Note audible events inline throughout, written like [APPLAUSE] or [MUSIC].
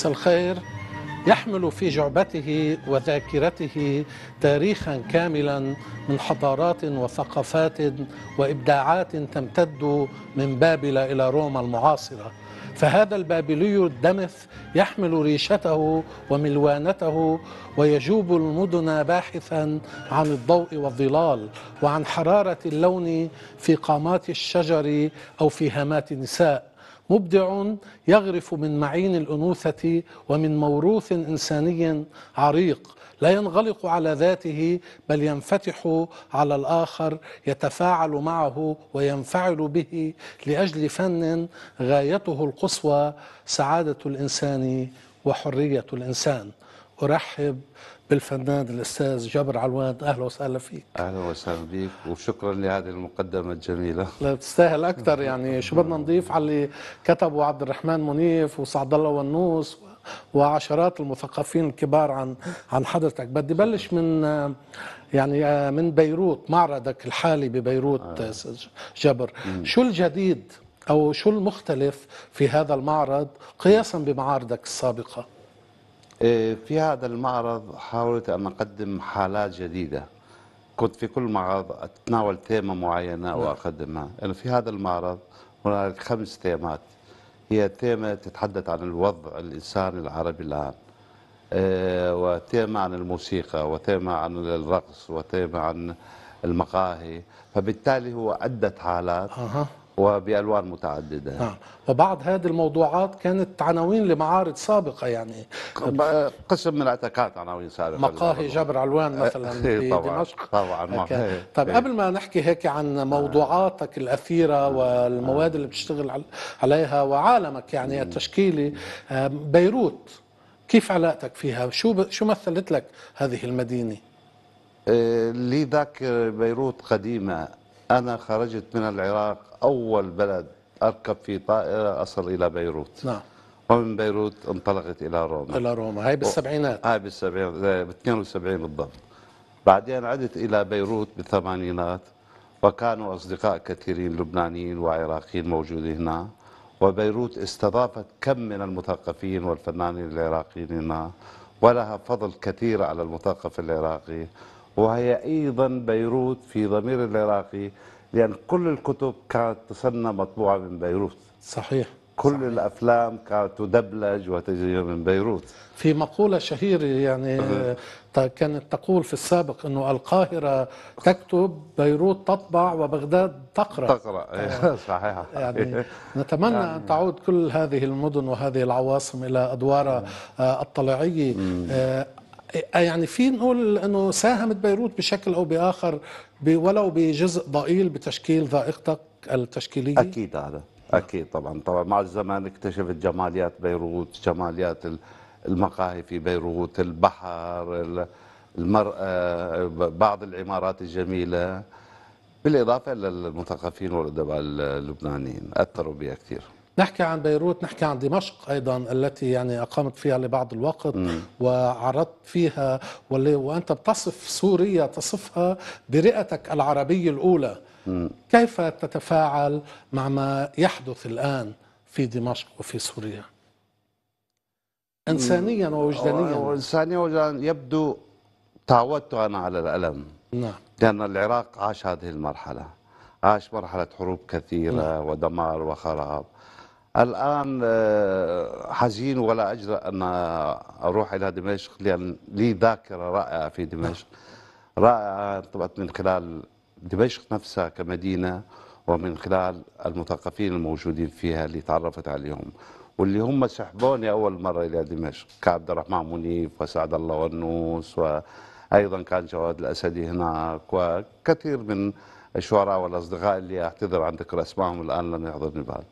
مس الخير يحمل في جعبته وذاكرته تاريخا كاملا من حضارات وثقافات وابداعات تمتد من بابل الى روما المعاصره فهذا البابلي الدمث يحمل ريشته وملوانته ويجوب المدن باحثا عن الضوء والظلال وعن حراره اللون في قامات الشجر او في هامات النساء مبدع يغرف من معين الأنوثة ومن موروث إنساني عريق لا ينغلق على ذاته بل ينفتح على الآخر يتفاعل معه وينفعل به لأجل فن غايته القصوى سعادة الإنسان وحرية الإنسان أرحب بالفنان الاستاذ جابر علواد اهلا وسهلا فيك اهلا وسهلا بك وشكرا لهذه المقدمه الجميله لا تستاهل اكثر يعني شو بدنا نضيف على اللي كتبه عبد الرحمن منيف وسعد الله ونوس وعشرات المثقفين الكبار عن عن حضرتك بدي بلش من يعني من بيروت معرضك الحالي ببيروت آه. جبر مم. شو الجديد او شو المختلف في هذا المعرض قياسا بمعارضك السابقه إيه، في هذا المعرض حاولت أن أقدم حالات جديدة كنت في كل معرض أتناول تيمة معينة وأقدمها نعم. يعني في هذا المعرض هناك خمس تيمات هي تيمة تتحدث عن الوضع الإنساني العربي الآن إيه، وتيمة عن الموسيقى وتيمة عن الرقص وتيمة عن المقاهي فبالتالي هو عدة حالات وبألوان متعددة نعم وبعض هذه الموضوعات كانت عناوين لمعارض سابقة يعني قسم من اعتقاد عناوين سابقة مقاهي جبر علوان مثلا [LAUGHS] في دمشق طبعا طيب قبل ما نحكي هيك عن موضوعاتك الأثيرة والمواد اللي بتشتغل عليها وعالمك يعني التشكيلي بيروت كيف علاقتك فيها شو ب... شو مثلت لك هذه المدينة لي ذاك بيروت قديمة أنا خرجت من العراق أول بلد أركب فيه طائرة أصل إلى بيروت نعم ومن بيروت انطلقت إلى روما إلى روما هاي بالسبعينات هاي بالسبعينات ب 72 بالضبط بعدين عدت إلى بيروت بالثمانينات وكانوا أصدقاء كثيرين لبنانيين وعراقيين موجودين هنا وبيروت استضافت كم من المثقفين والفنانين العراقيين هنا ولها فضل كثير على المثقف العراقي وهي أيضا بيروت في ضمير العراقي لأن كل الكتب كانت تصنع مطبوعة من بيروت صحيح كل صحيح. الافلام كانت تدبلج وتجري من بيروت في مقوله شهيره يعني كانت تقول في السابق انه القاهره تكتب بيروت تطبع وبغداد تقرا تقرا [LAUGHS] صحيح يعني [LAUGHS] نتمنى يعني ان نعم. تعود كل هذه المدن وهذه العواصم الى ادوارها نعم. آه، الطليعيه آه، يعني في نقول انه ساهمت بيروت بشكل او باخر ولو بجزء ضئيل بتشكيل ذائقتك التشكيليه اكيد هذا اكيد طبعا طبعا مع الزمان اكتشفت جماليات بيروت جماليات المقاهي في بيروت البحر المرأة بعض العمارات الجميلة بالإضافة للمثقفين والأدباء اللبنانيين أثروا بها كثير نحكي عن بيروت نحكي عن دمشق ايضا التي يعني اقامت فيها لبعض الوقت مم. وعرضت فيها وانت بتصف سوريا تصفها برئتك العربيه الاولى مم. كيف تتفاعل مع ما يحدث الان في دمشق وفي سوريا انسانيا ووجدانيا انسانيا ووجدانيا يبدو تعودت انا على الالم نعم لان العراق عاش هذه المرحله عاش مرحله حروب كثيره نعم. ودمار وخراب الآن آه، حزين ولا أجرأ أن أروح إلى دمشق لأن لي ذاكرة رائعة في دمشق رائعة طبعا من خلال دمشق نفسها كمدينة ومن خلال المثقفين الموجودين فيها اللي تعرفت عليهم واللي هم سحبوني أول مرة إلى دمشق كعبد الرحمن منيف وسعد الله والنوس وأيضا كان جواد الأسدي هناك وكثير من الشعراء والأصدقاء اللي أعتذر عن ذكر أسمائهم الآن لم يحضرني بعد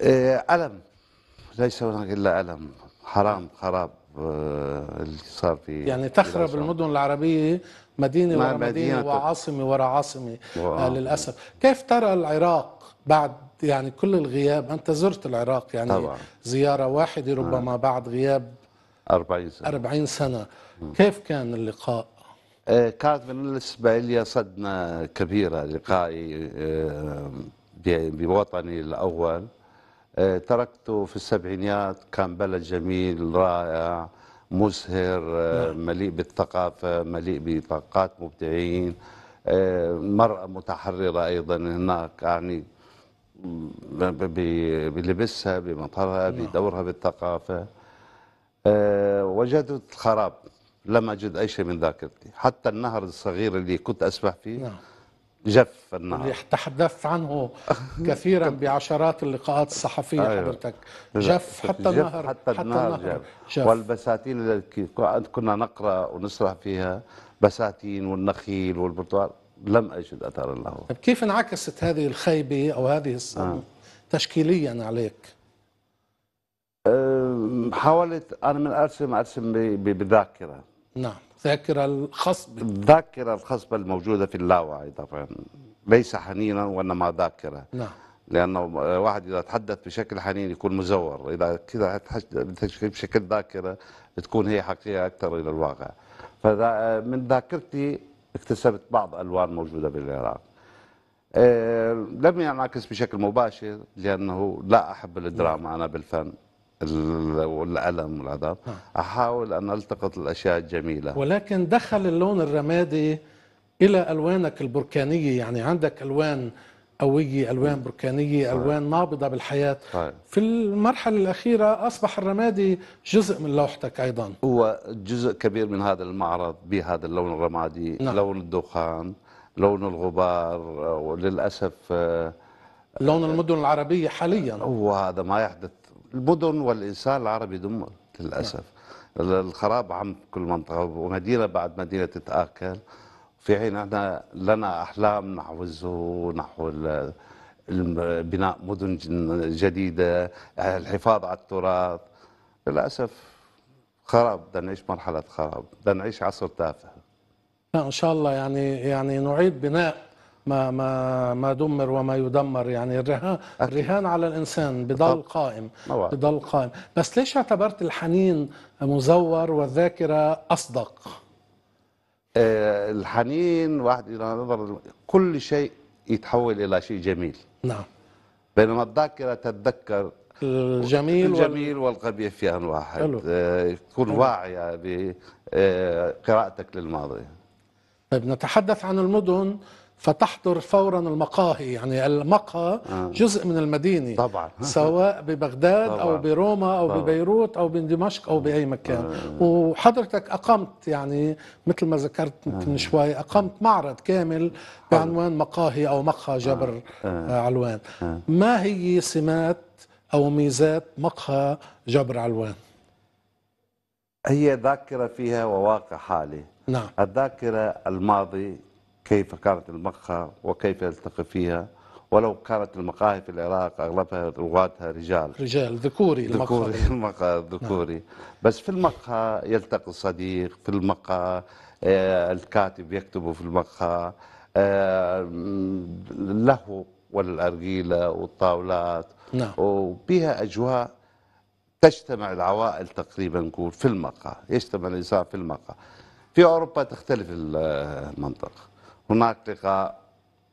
آه، ألم ليس هناك إلا ألم حرام خراب آه، اللي صار في يعني تخرب المدن العربية مدينة ورا مدينة, مدينة وعاصمة ورا عاصمة آه للأسف كيف ترى العراق بعد يعني كل الغياب أنت زرت العراق يعني طبعا. زيارة واحدة ربما آه. بعد غياب 40 سنة 40 سنة كيف كان اللقاء؟ آه، كانت بالنسبة لي صدمة كبيرة لقائي بوطني الأول آه، تركته في السبعينيات كان بلد جميل رائع مزهر آه، نعم. مليء بالثقافة مليء بطاقات مبدعين المرأة آه، متحررة أيضا هناك يعني بلبسها بمطرها نعم. بدورها بالثقافة وجدت خراب لم أجد أي شيء من ذاكرتي حتى النهر الصغير اللي كنت أسبح فيه نعم. جف النهار اللي تحدثت عنه [LAUGHS] كثيرا بعشرات اللقاءات الصحفية أيوة. حضرتك جف حتى النهر حتى, حتى النهر جف. جف. والبساتين التي كنا نقرأ ونسرح فيها بساتين والنخيل والبرتقال لم أجد أثرا له طيب، كيف انعكست هذه الخيبة أو هذه الصدمة نعم. تشكيليا عليك؟ حاولت أنا من أرسم أرسم بذاكرة نعم الذاكرة الخصبة الذاكرة الخصبة الموجودة في اللاوعي طبعا ليس حنينا وإنما ذاكرة نعم لأنه واحد إذا تحدث بشكل حنين يكون مزور إذا كذا بشكل ذاكرة تكون هي حقيقة أكثر إلى الواقع فمن ذاكرتي اكتسبت بعض ألوان موجودة بالعراق آه، لم ينعكس بشكل مباشر لأنه لا أحب الدراما أنا بالفن والألم والعذاب أحاول أن ألتقط الأشياء الجميلة ولكن دخل اللون الرمادي إلى ألوانك البركانية يعني عندك ألوان قوية ألوان بركانية ألوان نابضة بالحياة في المرحلة الأخيرة أصبح الرمادي جزء من لوحتك أيضا هو جزء كبير من هذا المعرض بهذا اللون الرمادي نعم. لون الدخان لون الغبار وللأسف آه، لون المدن العربية حاليا وهذا ما يحدث المدن والإنسان العربي دمر للأسف نعم. الخراب عم كل منطقة ومدينة بعد مدينة تتآكل في حين احنا لنا أحلام نحو الزهور نحو بناء مدن جديدة الحفاظ على التراث للأسف خراب بدنا نعيش مرحلة خراب بدنا نعيش عصر تافه إن شاء الله يعني يعني نعيد بناء ما ما ما دمر وما يدمر يعني الرهان الرهان على الانسان بضل قائم بضل قائم بس ليش اعتبرت الحنين مزور والذاكره اصدق آه الحنين واحد الى نظر كل شيء يتحول الى شيء جميل نعم بينما الذاكره تتذكر الجميل الجميل وال... والقبيح في ان واحد آه تكون واعيه بقراءتك آه، للماضي طيب نتحدث عن المدن فتحضر فورا المقاهي يعني المقهى آه. جزء من المدينة طبعا [LAUGHS] سواء ببغداد طبعا. أو بروما أو طبعا. ببيروت أو بدمشق أو بأي مكان آه. وحضرتك أقمت يعني مثل ما ذكرت آه. من شوي أقمت معرض كامل بعنوان مقاهي أو مقهى آه. جبر آه. آه. علوان آه. ما هي سمات أو ميزات مقهى جبر علوان؟ هي ذاكرة فيها وواقع حالي نعم الذاكرة الماضي كيف كانت المقهى وكيف يلتقي فيها ولو كانت المقاهي في العراق اغلبها روادها رجال رجال ذكوري المقهى ذكوري [LAUGHS] المقهى الذكوري نعم. بس في المقهى يلتقي الصديق في المقهى آه، الكاتب يكتب في المقهى آه، له والارجيله والطاولات نعم وبها اجواء تجتمع العوائل تقريبا نقول في المقهى يجتمع الانسان في المقهى في اوروبا تختلف المنطقه هناك لقاء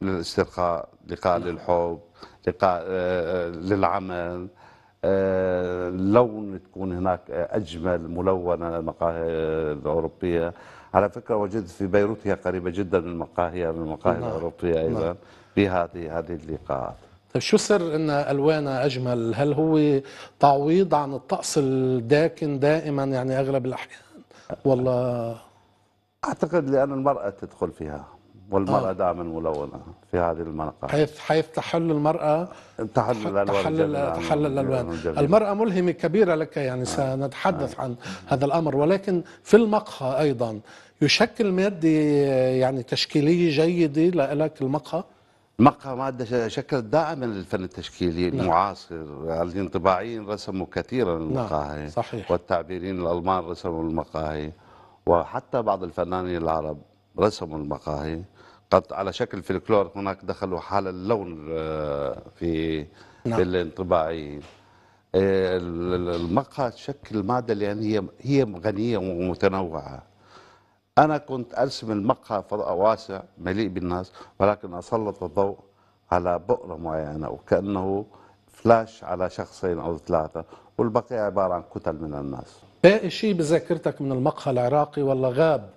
للاسترخاء لقاء نعم. للحب لقاء آه، آه، للعمل آه، لون تكون هناك أجمل ملونة المقاهي الأوروبية على فكرة وجدت في بيروت هي قريبة جدا من المقاهي من المقاهي نعم. الأوروبية نعم. أيضا نعم. هذه هذه اللقاءات طيب شو سر ان الوانها اجمل؟ هل هو تعويض عن الطقس الداكن دائما يعني اغلب الاحيان؟ والله اعتقد لان المراه تدخل فيها والمرأة آه. دائما ملونة في هذه المنطقة حيث حيث تحل المرأة تحل الألوان تحل, تحل الألوان المرأة ملهمة كبيرة لك يعني آه. سنتحدث آه. عن هذا الأمر ولكن في المقهى أيضا يشكل مادة يعني تشكيلية جيدة لك المقهى المقهى مادة شكلت دائما للفن التشكيلي نعم. المعاصر الانطباعيين رسموا كثيرا نعم، المقاهي نعم. صحيح. والتعبيرين الألمان رسموا المقاهي وحتى بعض الفنانين العرب رسموا المقاهي قد على شكل فلكلور هناك دخلوا حال اللون آه، في نعم. في الانطباعي آه، المقهى شكل ماده يعني هي هي غنية ومتنوعة أنا كنت أرسم المقهى واسع مليء بالناس ولكن أسلط الضوء على بؤرة معينة وكأنه فلاش على شخصين أو ثلاثة والبقية عبارة عن كتل من الناس باقي شيء بذاكرتك من المقهى العراقي ولا غاب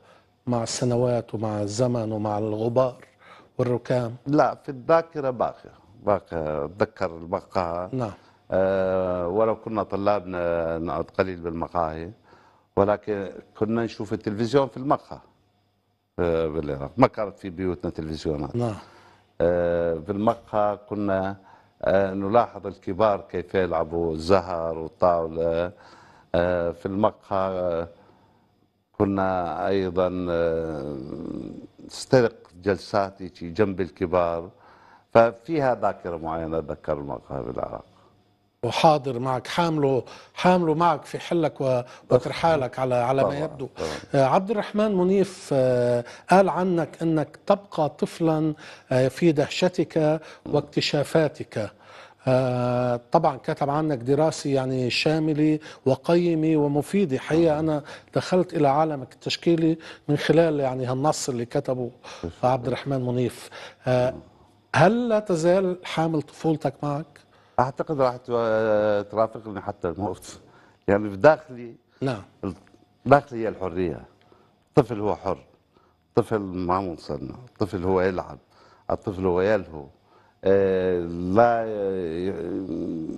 مع السنوات ومع الزمن ومع الغبار والركام لا في الذاكرة باقية باقية أتذكر المقهى نعم أه ولو كنا طلاب نقعد قليل بالمقاهي ولكن كنا نشوف التلفزيون في المقهى أه بالعراق ما كانت في بيوتنا تلفزيونات نعم أه المقهى كنا آه، نلاحظ الكبار كيف يلعبوا الزهر والطاولة آه، في المقهى آه، كنا أيضا آه، نسترق جلسات جنب الكبار ففيها ذاكرة معينة ذكر المقهى بالعراق وحاضر معك حامله حامله معك في حلك وترحالك على على ما يبدو آه، عبد الرحمن منيف آه، قال عنك انك تبقى طفلا في دهشتك واكتشافاتك آه، طبعا كتب عنك دراسة يعني شاملة وقيمة ومفيدة حقيقة نعم. أنا دخلت إلى عالمك التشكيلي من خلال يعني هالنص اللي كتبه عبد الرحمن منيف آه، هل لا تزال حامل طفولتك معك؟ أعتقد راح آه، ترافقني حتى الموت [LAUGHS] يعني في داخلي نعم داخلي هي الحرية الطفل هو حر الطفل ما منصنع الطفل هو يلعب الطفل هو يلهو لا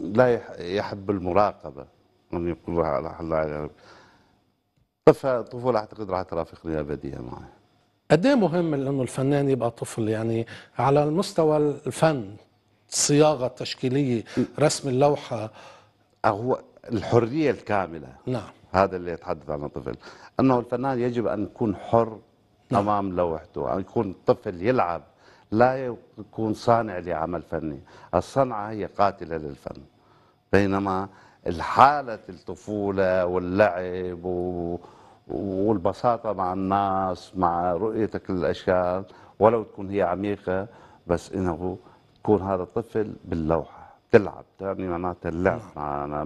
لا يحب المراقبه ان يقول الله طفولة اعتقد راح ترافقني أبدية معه قد ايه مهم انه الفنان يبقى طفل يعني على المستوى الفن صياغة تشكيلية رسم اللوحه هو الحريه الكامله نعم هذا اللي يتحدث عنه الطفل انه الفنان يجب ان يكون حر نعم. امام لوحته ان يكون طفل يلعب لا يكون صانع لعمل فني الصنعة هي قاتلة للفن بينما الحالة الطفولة واللعب والبساطة مع الناس مع رؤيتك للأشكال ولو تكون هي عميقة بس إنه تكون هذا الطفل باللوحة تلعب تعني معناتها اللعب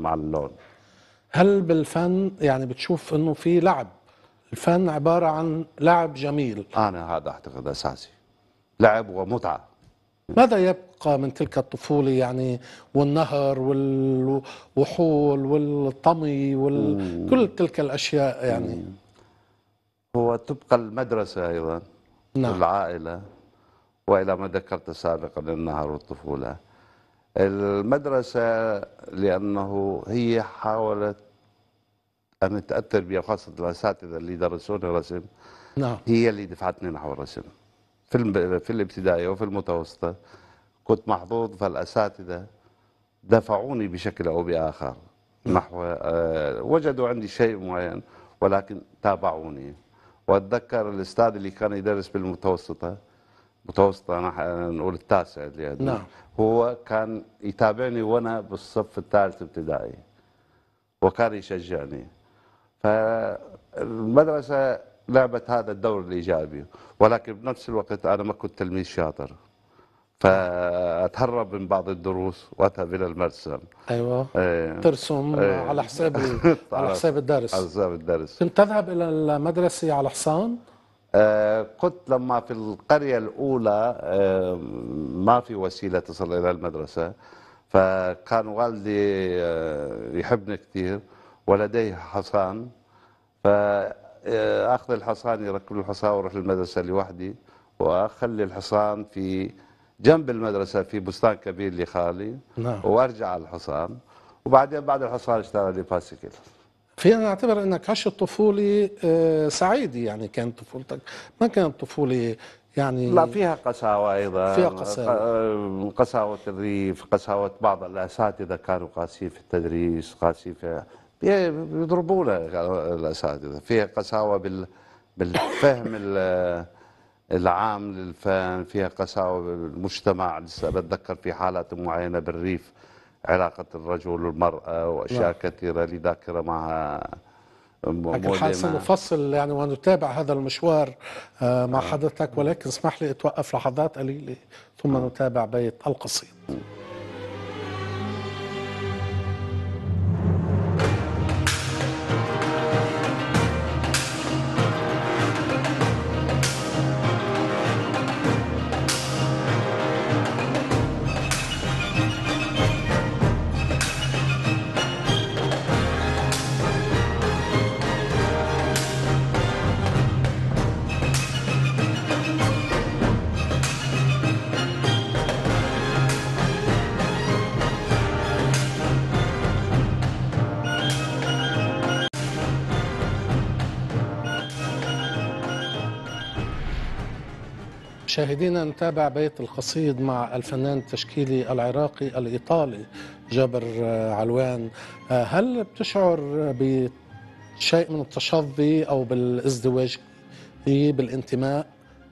مع اللون هل بالفن يعني بتشوف إنه في لعب الفن عبارة عن لعب جميل أنا هذا أعتقد أساسي لعب ومتعه ماذا يبقى من تلك الطفولة يعني والنهر والوحول والطمي وكل تلك الأشياء يعني هو تبقى المدرسة أيضا نعم. العائلة وإلى ما ذكرت سابقا النهر والطفولة المدرسة لأنه هي حاولت أن تأثر بي وخاصة الأساتذة اللي درسوني رسم نعم. هي اللي دفعتني نحو الرسم في في الابتدائي وفي المتوسطه كنت محظوظ فالاساتذه دفعوني بشكل او باخر نحو آه، وجدوا عندي شيء معين ولكن تابعوني واتذكر الاستاذ اللي كان يدرس بالمتوسطه متوسطه نقول التاسع اللي نعم هو كان يتابعني وانا بالصف الثالث ابتدائي وكان يشجعني فالمدرسه لعبت هذا الدور الايجابي ولكن بنفس الوقت انا ما كنت تلميذ شاطر فاتهرب من بعض الدروس واذهب الى المرسم ايوه ايه. ترسم ايه. على حساب [LAUGHS] على حساب الدرس على حساب الدرس كنت تذهب الى المدرسه على حصان؟ آه كنت لما في القريه الاولى آه ما في وسيله تصل الى المدرسه فكان والدي آه يحبني كثير ولديه حصان ف آه، اخذ الحصان يركب الحصان واروح للمدرسه لوحدي واخلي الحصان في جنب المدرسه في بستان كبير لخالي نعم. وارجع على الحصان وبعدين بعد الحصان اشترى لي باسكل فينا نعتبر انك عشت طفوله آه، سعيده يعني كانت طفولتك ما كانت طفوله يعني لا فيها قساوه ايضا فيها قساوه آه، قساوه الريف قساوه بعض الاساتذه كانوا قاسيين في التدريس قاسيين في بيضربوا الاساتذه فيها قساوه بالفهم العام للفن فيها قساوه بالمجتمع لسه بتذكر في حالات معينه بالريف علاقه الرجل والمراه واشياء نعم. كثيره لذاكره معها لكن سنفصل يعني ونتابع هذا المشوار آه، مع آه. حضرتك ولكن اسمح لي اتوقف لحظات قليله ثم آه. نتابع بيت القصيد خلينا نتابع بيت القصيد مع الفنان التشكيلي العراقي الإيطالي جابر آه، علوان آه، هل بتشعر بشيء من التشظي أو بالازدواج بالانتماء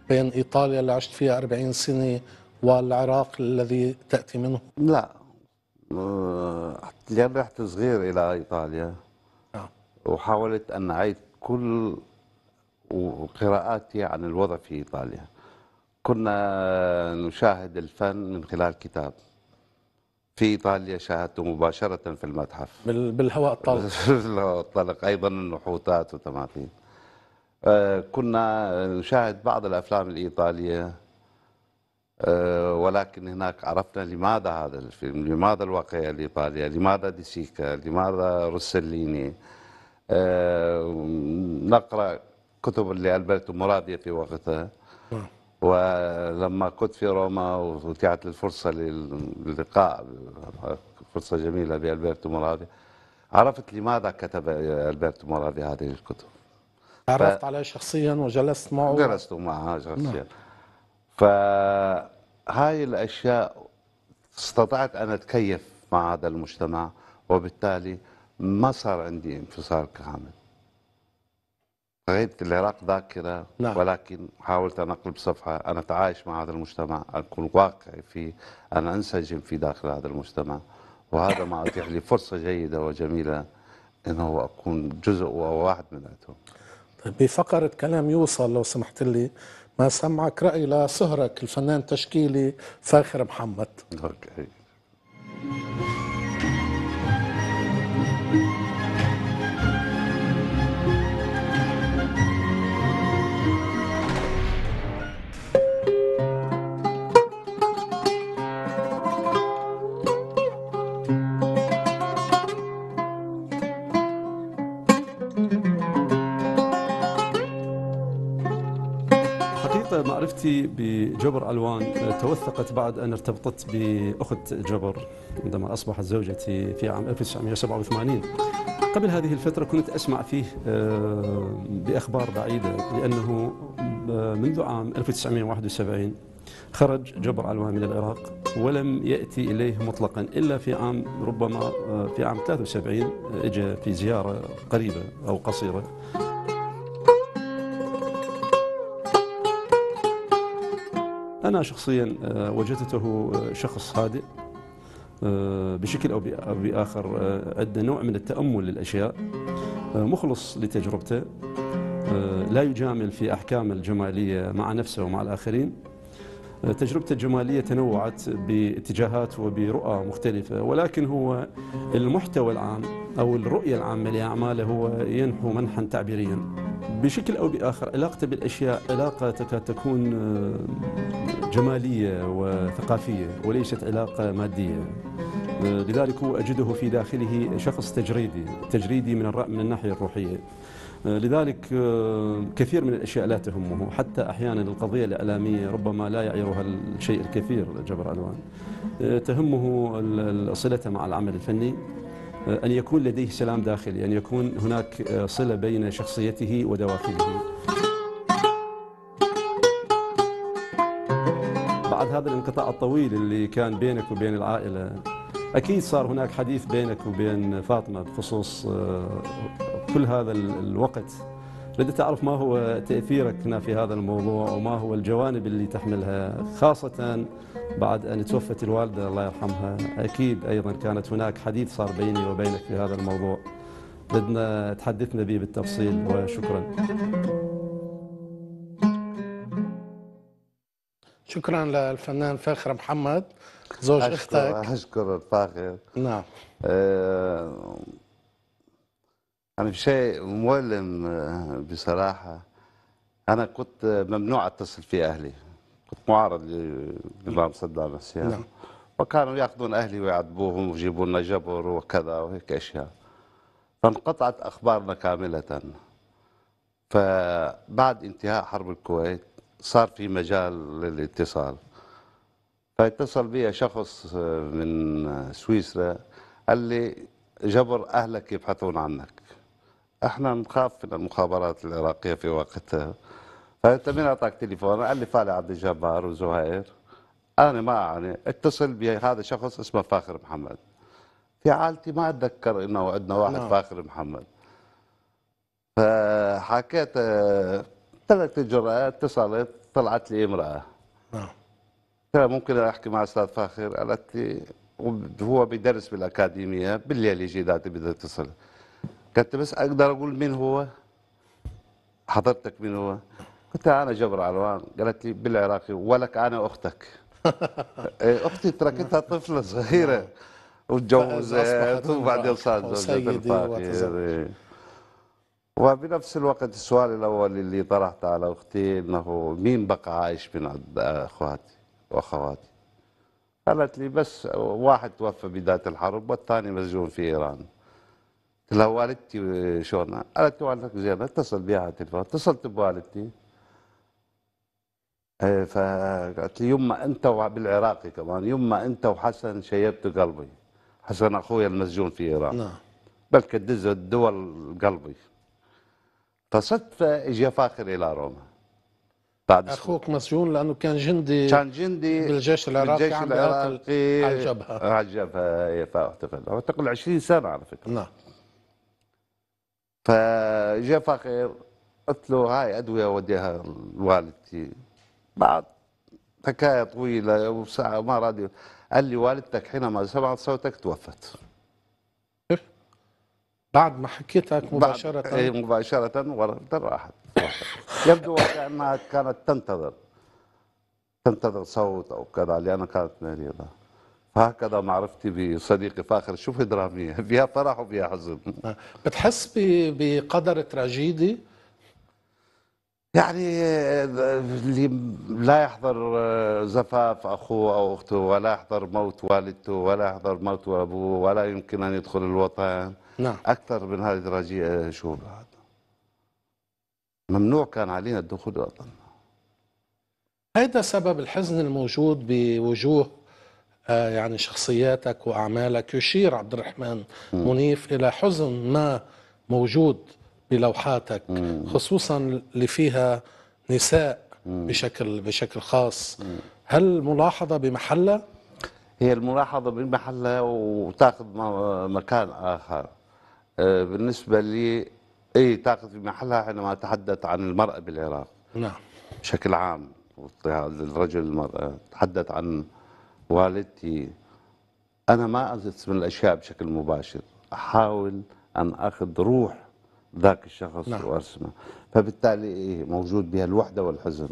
بين إيطاليا اللي عشت فيها 40 سنة والعراق الذي تأتي منه لا آه، لأن رحت صغير إلى إيطاليا وحاولت أن أعيد كل وقراءاتي عن الوضع في إيطاليا كنا نشاهد الفن من خلال كتاب في ايطاليا شاهدته مباشره في المتحف بالهواء الطلق [LAUGHS] بالهواء الطلق ايضا النحوتات وتماثيل آه، كنا نشاهد بعض الافلام الايطاليه آه، ولكن هناك عرفنا لماذا هذا الفيلم لماذا الواقعيه الايطاليه لماذا ديسيكا لماذا روسليني آه، نقرا كتب اللي ألبرتو مرادية في وقتها ولما كنت في روما واتيحت الفرصة للقاء فرصة جميلة بألبرتو مورادي عرفت لماذا كتب ألبرتو مورادي هذه الكتب تعرفت ف... عليه شخصيا وجلست معه جلست معه شخصيا نعم. فهاي الأشياء استطعت أن أتكيف مع هذا المجتمع وبالتالي ما صار عندي انفصال كامل غيبت العراق ذاكرة نعم. ولكن حاولت أن أقلب صفحة أن أتعايش مع هذا المجتمع أكون واقعي فيه أن أنسجم في داخل هذا المجتمع وهذا ما أتيح لي فرصة جيدة وجميلة أنه أكون جزء وواحد من أتهم طيب بفقرة كلام يوصل لو سمحت لي ما سمعك رأي لصهرك الفنان تشكيلي فاخر محمد أوكي. علوان توثقت بعد أن ارتبطت بأخت جبر عندما أصبحت زوجتي في عام 1987 قبل هذه الفترة كنت أسمع فيه آه، بأخبار بعيدة لأنه آه، منذ عام 1971 خرج جبر علوان من العراق ولم يأتي إليه مطلقا إلا في عام ربما آه، في عام 73 إجا في زيارة قريبة أو قصيرة أنا شخصيا آه، وجدته آه، شخص هادئ آه، بشكل أو بآخر عنده نوع من التأمل للأشياء مخلص لتجربته لا يجامل في أحكام الجمالية مع نفسه ومع الآخرين تجربته الجمالية تنوعت باتجاهات وبرؤى مختلفة ولكن هو المحتوى العام أو الرؤية العامة لأعماله هو ينحو منحا تعبيريا بشكل أو بآخر علاقته بالأشياء علاقة تكاد تكون آه، جمالية وثقافية وليست علاقة مادية آه، لذلك هو أجده في داخله شخص تجريدي تجريدي من, من الناحية الروحية لذلك آه، كثير من الأشياء لا تهمه حتى أحيانا القضية الإعلامية ربما لا يعيرها الشيء الكثير جبر ألوان آه، تهمه الصله مع العمل الفني آه، أن يكون لديه سلام داخلي أن يكون هناك صلة بين شخصيته ودواخله بعد هذا الانقطاع الطويل اللي كان بينك وبين العائلة أكيد صار هناك حديث بينك وبين فاطمة بخصوص كل هذا الوقت لدي تعرف ما هو تأثيرك هنا في هذا الموضوع وما هو الجوانب اللي تحملها خاصة بعد أن توفت الوالدة الله يرحمها أكيد أيضا كانت هناك حديث صار بيني وبينك في هذا الموضوع بدنا تحدثنا به بالتفصيل وشكرا شكرا للفنان فاخر محمد زوج أشكر اختك اشكر الفاخر نعم آه، أنا شيء مؤلم آه، بصراحة أنا كنت ممنوع أتصل في أهلي كنت معارض لنظام صدام حسين نعم. وكانوا ياخذون أهلي ويعذبوهم ويجيبوا لنا جبر وكذا وهيك أشياء فانقطعت أخبارنا كاملة فبعد انتهاء حرب الكويت صار في مجال للاتصال فاتصل بي شخص آه، من سويسرا قال لي جبر أهلك يبحثون عنك احنا نخاف من المخابرات العراقيه في وقتها فانت مين اعطاك تليفون؟ قال لي فالي عبد الجبار وزهير انا ما اعني اتصل بهذا شخص اسمه فاخر محمد في عائلتي ما اتذكر انه عندنا واحد لا. نعم. فاخر محمد فحكيت تركت الجرأة اتصلت طلعت لي امرأة نعم ممكن احكي مع استاذ فاخر قالت لي هو بيدرس بالاكاديميه بالليل يجي ذاتي بده يتصل كنت بس اقدر اقول مين هو حضرتك مين هو قلت انا جبر علوان قالت لي بالعراقي ولك انا اختك [LAUGHS] إيه، اختي تركتها طفله صغيره نعم. وتجوزت وبعدين صار زوجة إيه. وبنفس الوقت السؤال الاول اللي طرحته على اختي انه مين بقى عايش من اخواتي واخواتي قالت لي بس واحد توفى بدايه الحرب والثاني مسجون في ايران قلت لها والدتي آه، شلون؟ قالت والدك والدتك اتصل بها على التليفون اتصلت بوالدتي آه، فقالت لي يما انت بالعراقي كمان يما انت وحسن شيبت قلبي حسن اخوي المسجون في ايران نعم بل كدز الدول قلبي فصدفه اجى فاخر الى روما بعد اخوك سنة. مسجون لانه كان جندي كان جندي بالجيش العراقي بالجيش العراقي على الجبهه على الجبهه فاعتقل اعتقل 20 سنه على فكره نعم فجاء فقير قلت له هاي ادويه وديها لوالدتي بعد حكايه طويله وساعه ما راضي قال لي والدتك حينما سمعت صوتك توفت إيه؟ بعد ما حكيتك مباشرة اي مباشرة ورد راحت يبدو وكأنها كانت تنتظر تنتظر صوت أو كذا لأنها كانت مريضة هكذا معرفتي بصديقي فاخر شوف درامية [LAUGHS] فيها فرح وفيها حزن بتحس بقدر تراجيدي يعني اللي لا يحضر آه، زفاف اخوه او اخته ولا يحضر موت والدته ولا يحضر موت ابوه ولا يمكن ان يدخل الوطن نعم اكثر من هذه الرجية آه، شو بعد ممنوع كان علينا الدخول الوطن هذا سبب الحزن الموجود بوجوه آه، يعني شخصياتك وأعمالك يشير عبد الرحمن م. منيف إلى حزن ما موجود بلوحاتك م. خصوصا اللي فيها نساء م. بشكل بشكل خاص هل الملاحظة بمحلها؟ هي الملاحظة بمحلها وتاخذ مكان آخر آه، بالنسبة لي اي تاخذ بمحلها حينما أتحدث عن المرأة بالعراق نعم بشكل عام الرجل المرأة تحدث عن والدتي أنا ما اخذت من الأشياء بشكل مباشر أحاول أن أخذ روح ذاك الشخص نعم. وأرسمه فبالتالي إيه، موجود بها الوحدة والحزن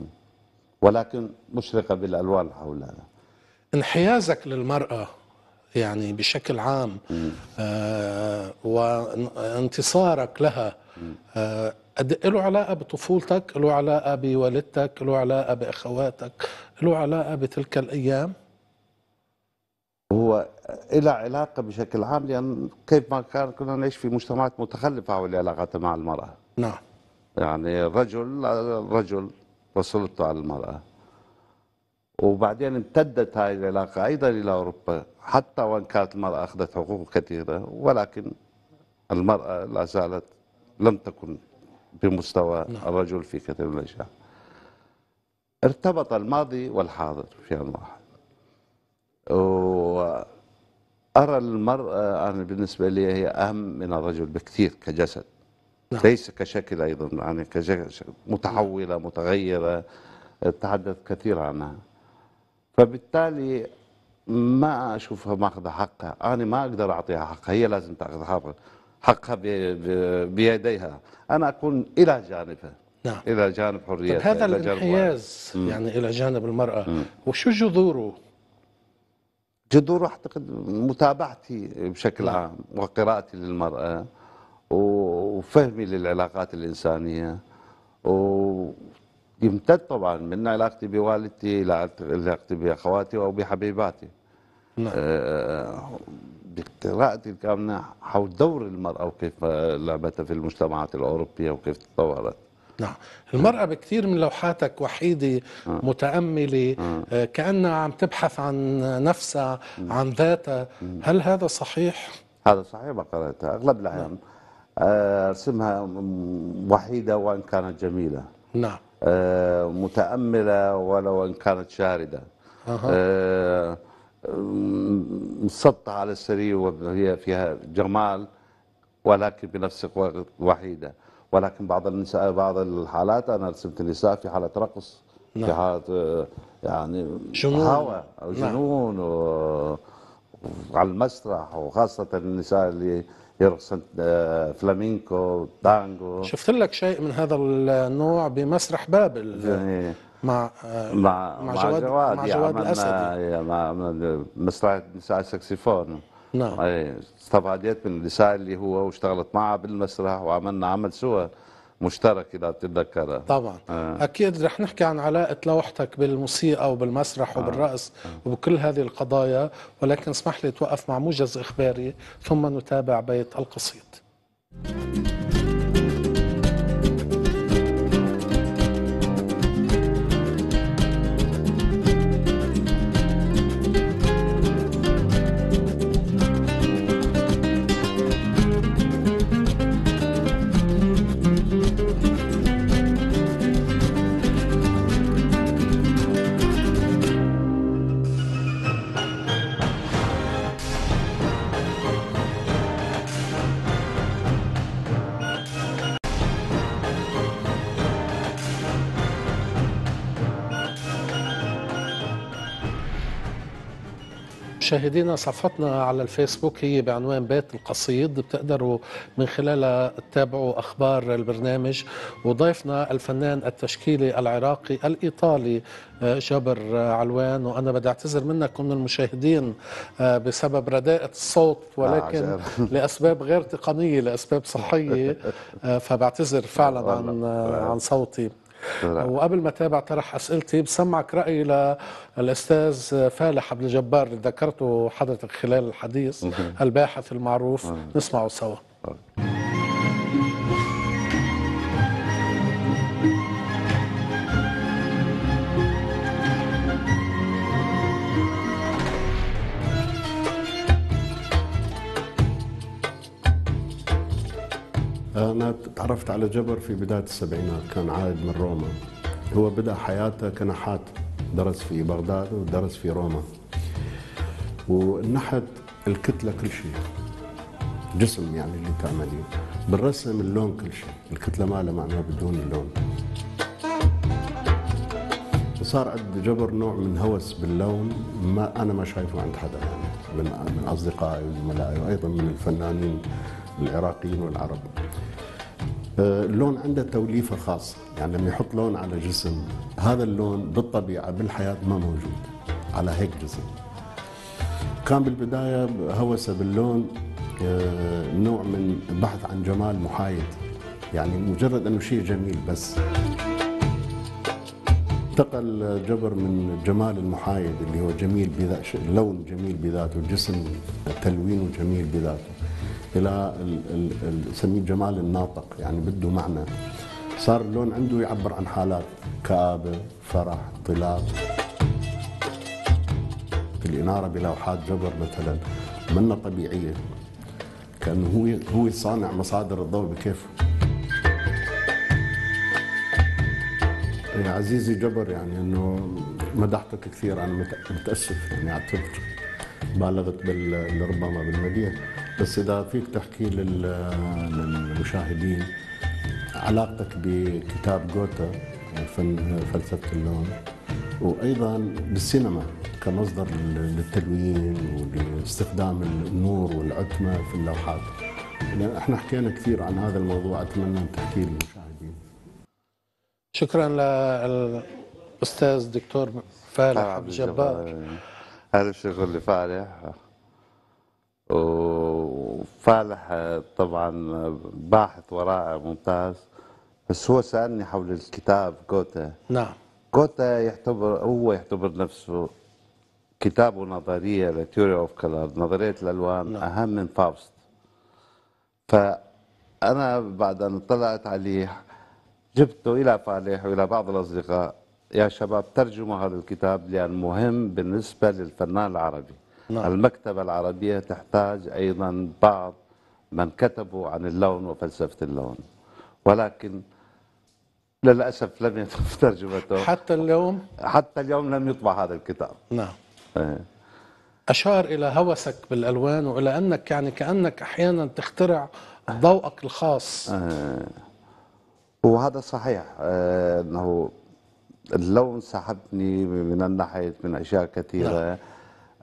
ولكن مشرقة بالألوان حولنا انحيازك للمرأة يعني بشكل عام آه وانتصارك لها آه له علاقة بطفولتك له علاقة بوالدتك له علاقة بأخواتك له علاقة بتلك الأيام هو إلى علاقة بشكل عام لأن كيف ما كان كنا نعيش في مجتمعات متخلفة حول علاقات مع المرأة نعم يعني الرجل الرجل وسلطته على المرأة وبعدين امتدت هذه العلاقة أيضا إلى أوروبا حتى وإن كانت المرأة أخذت حقوق كثيرة ولكن المرأة لا زالت لم تكن بمستوى نعم. الرجل في كثير من الأشياء ارتبط الماضي والحاضر في هذا واحد وأرى المرأة أنا بالنسبة لي هي أهم من الرجل بكثير كجسد نعم. ليس كشكل أيضا يعني كشكل متحولة متغيرة تحدث كثير عنها فبالتالي ما أشوفها ماخذة حقها أنا ما أقدر أعطيها حقها هي لازم تأخذ حقها حقها بيديها أنا أكون إلى جانبها نعم. إلى جانب حريتها طيب، هذا الانحياز يعني إلى جانب المرأة مم. وشو جذوره جذور اعتقد متابعتي بشكل نعم. عام وقراءتي للمراه وفهمي للعلاقات الانسانيه ويمتد طبعا من علاقتي بوالدتي الى علاقتي باخواتي او بحبيباتي نعم. آه، بقراءتي الكامنه حول دور المراه وكيف لعبتها في المجتمعات الاوروبيه وكيف تطورت نعم المرأة بكثير من لوحاتك وحيدة آه. متأملة آه. آه، كأنها عم تبحث عن نفسها عن ذاتها هل هذا صحيح؟ هذا صحيح ما قرأتها أغلب الأحيان نعم. أرسمها وحيدة وإن كانت جميلة نعم متأملة ولو إن كانت شاردة أه. مسطحة على السرير وهي فيها جمال ولكن بنفس الوقت وحيدة ولكن بعض النساء بعض الحالات انا رسمت النساء في حاله رقص نعم. في حاله آه، يعني جنون هواء جنون نعم. و... على المسرح وخاصه النساء اللي يرقصن آه، فلامينكو تانجو شفت لك شيء من هذا النوع بمسرح بابل آه، يعني مع مع مع جواد, مع جواد, مع جواد الاسدي مع مسرح نساء السكسفون نعم اي استبعدت من النساء اللي هو واشتغلت معه بالمسرح وعملنا عمل سوا مشترك اذا بتتذكرها طبعا آه. اكيد رح نحكي عن علاقه لوحتك بالموسيقى وبالمسرح آه. وبالرقص آه. وبكل هذه القضايا ولكن اسمح لي اتوقف مع موجز اخباري ثم نتابع بيت القصيد thank you مشاهدينا صفحتنا على الفيسبوك هي بعنوان بيت القصيد بتقدروا من خلالها تتابعوا أخبار البرنامج وضيفنا الفنان التشكيلي العراقي الإيطالي آه، جابر علوان وأنا بدي أعتذر منك ومن المشاهدين آه، بسبب رداءة الصوت آه، ولكن [LAUGHS] لأسباب غير تقنية لأسباب صحية [LAUGHS] فبعتذر فعلا عن عن صوتي وقبل ما تابع طرح اسئلتي بسمعك رايي للاستاذ فالح عبد الجبار اللي ذكرته حضرتك خلال الحديث الباحث المعروف نسمعه سوا طيب. أنا تعرفت على جبر في بداية السبعينات كان عايد من روما هو بدأ حياته كنحات درس في بغداد ودرس في روما والنحت الكتلة كل شيء جسم يعني اللي تعمليه بالرسم اللون كل شيء الكتلة ما لها معنى بدون اللون صار عند جبر نوع من هوس باللون ما انا ما شايفه عند حدا يعني من اصدقائي وزملائي وايضا من الفنانين العراقيين والعرب آه، اللون عنده توليفة خاصة يعني لما يحط لون على جسم هذا اللون بالطبيعة بالحياة ما موجود على هيك جسم كان بالبداية هوس باللون آه، نوع من بحث عن جمال محايد يعني مجرد أنه شيء جميل بس انتقل جبر من جمال المحايد اللي هو جميل بذاته لون جميل بذاته جسم تلوينه جميل بذاته الى نسميه الجمال الناطق يعني بده معنى صار اللون عنده يعبر عن حالات كآبة فرح طلاق الإنارة بلوحات جبر مثلا منا طبيعية كأنه هو هو صانع مصادر الضوء بكيفه يا عزيزي جبر يعني انه مدحتك كثير انا متاسف يعني اعتذر بالغت بال ربما بالمديح بس اذا فيك تحكي للمشاهدين علاقتك بكتاب جوتا فن فلسفه اللون وايضا بالسينما كمصدر للتلوين ولاستخدام النور والعتمه في اللوحات لان احنا حكينا كثير عن هذا الموضوع اتمنى ان تحكي للمشاهدين شكرا للاستاذ دكتور فالح عبد الجبار هذا الشغل اللي فالح وفالح طبعا باحث ورائع ممتاز بس هو سالني حول الكتاب جوتا نعم جوتا يعتبر هو يعتبر نفسه كتابه نظريه لثيوري اوف كلر نظريه الالوان نعم. اهم من فاوست فانا بعد ان اطلعت عليه جبته الى فالح والى بعض الاصدقاء يا شباب ترجموا هذا الكتاب لان مهم بالنسبه للفنان العربي نعم. المكتبة العربية تحتاج أيضا بعض من كتبوا عن اللون وفلسفة اللون ولكن للأسف لم يتم [LAUGHS] ترجمته حتى اليوم حتى اليوم لم يطبع هذا الكتاب نعم إيه. أشار إلى هوسك بالألوان وإلى أنك يعني كأنك أحيانا تخترع ضوءك الخاص إيه. وهذا صحيح إيه، أنه اللون سحبني من الناحية من أشياء كثيرة نعم.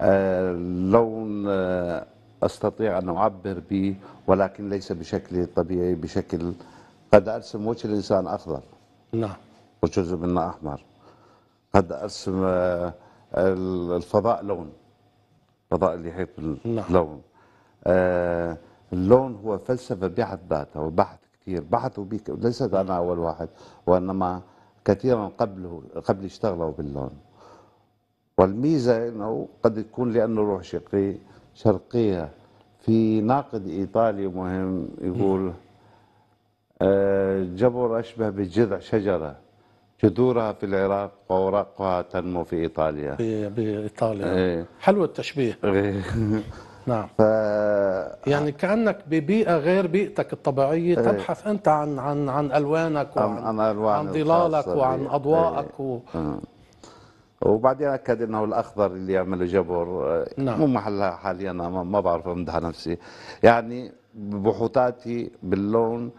آه، لون آه، استطيع ان اعبر به ولكن ليس بشكل طبيعي بشكل قد ارسم وجه الانسان اخضر نعم وجزء منه احمر قد ارسم آه، الفضاء لون الفضاء اللي يحيط اللون نعم. اللون هو فلسفه بحد ذاتها وبحث كثير بحثوا به ليس انا اول واحد وانما كثيرا قبله قبل اشتغلوا باللون والميزة أنه قد تكون لأنه روح شرقي شرقية في ناقد إيطالي مهم يقول آه، جبر أشبه بجذع شجرة جذورها في العراق وأوراقها تنمو في إيطاليا بإيطاليا إيه. حلو التشبيه إيه. [LAUGHS] نعم ف... يعني كانك ببيئه غير بيئتك الطبيعيه ايه تبحث انت عن عن عن الوانك وعن عن, عن ظلالك وعن اضواءك ايه و... آه. وبعدين اكد انه الاخضر اللي يعمله جبر آه، نعم. مو محلها حاليا ما بعرف امدح نفسي يعني بحوثاتي باللون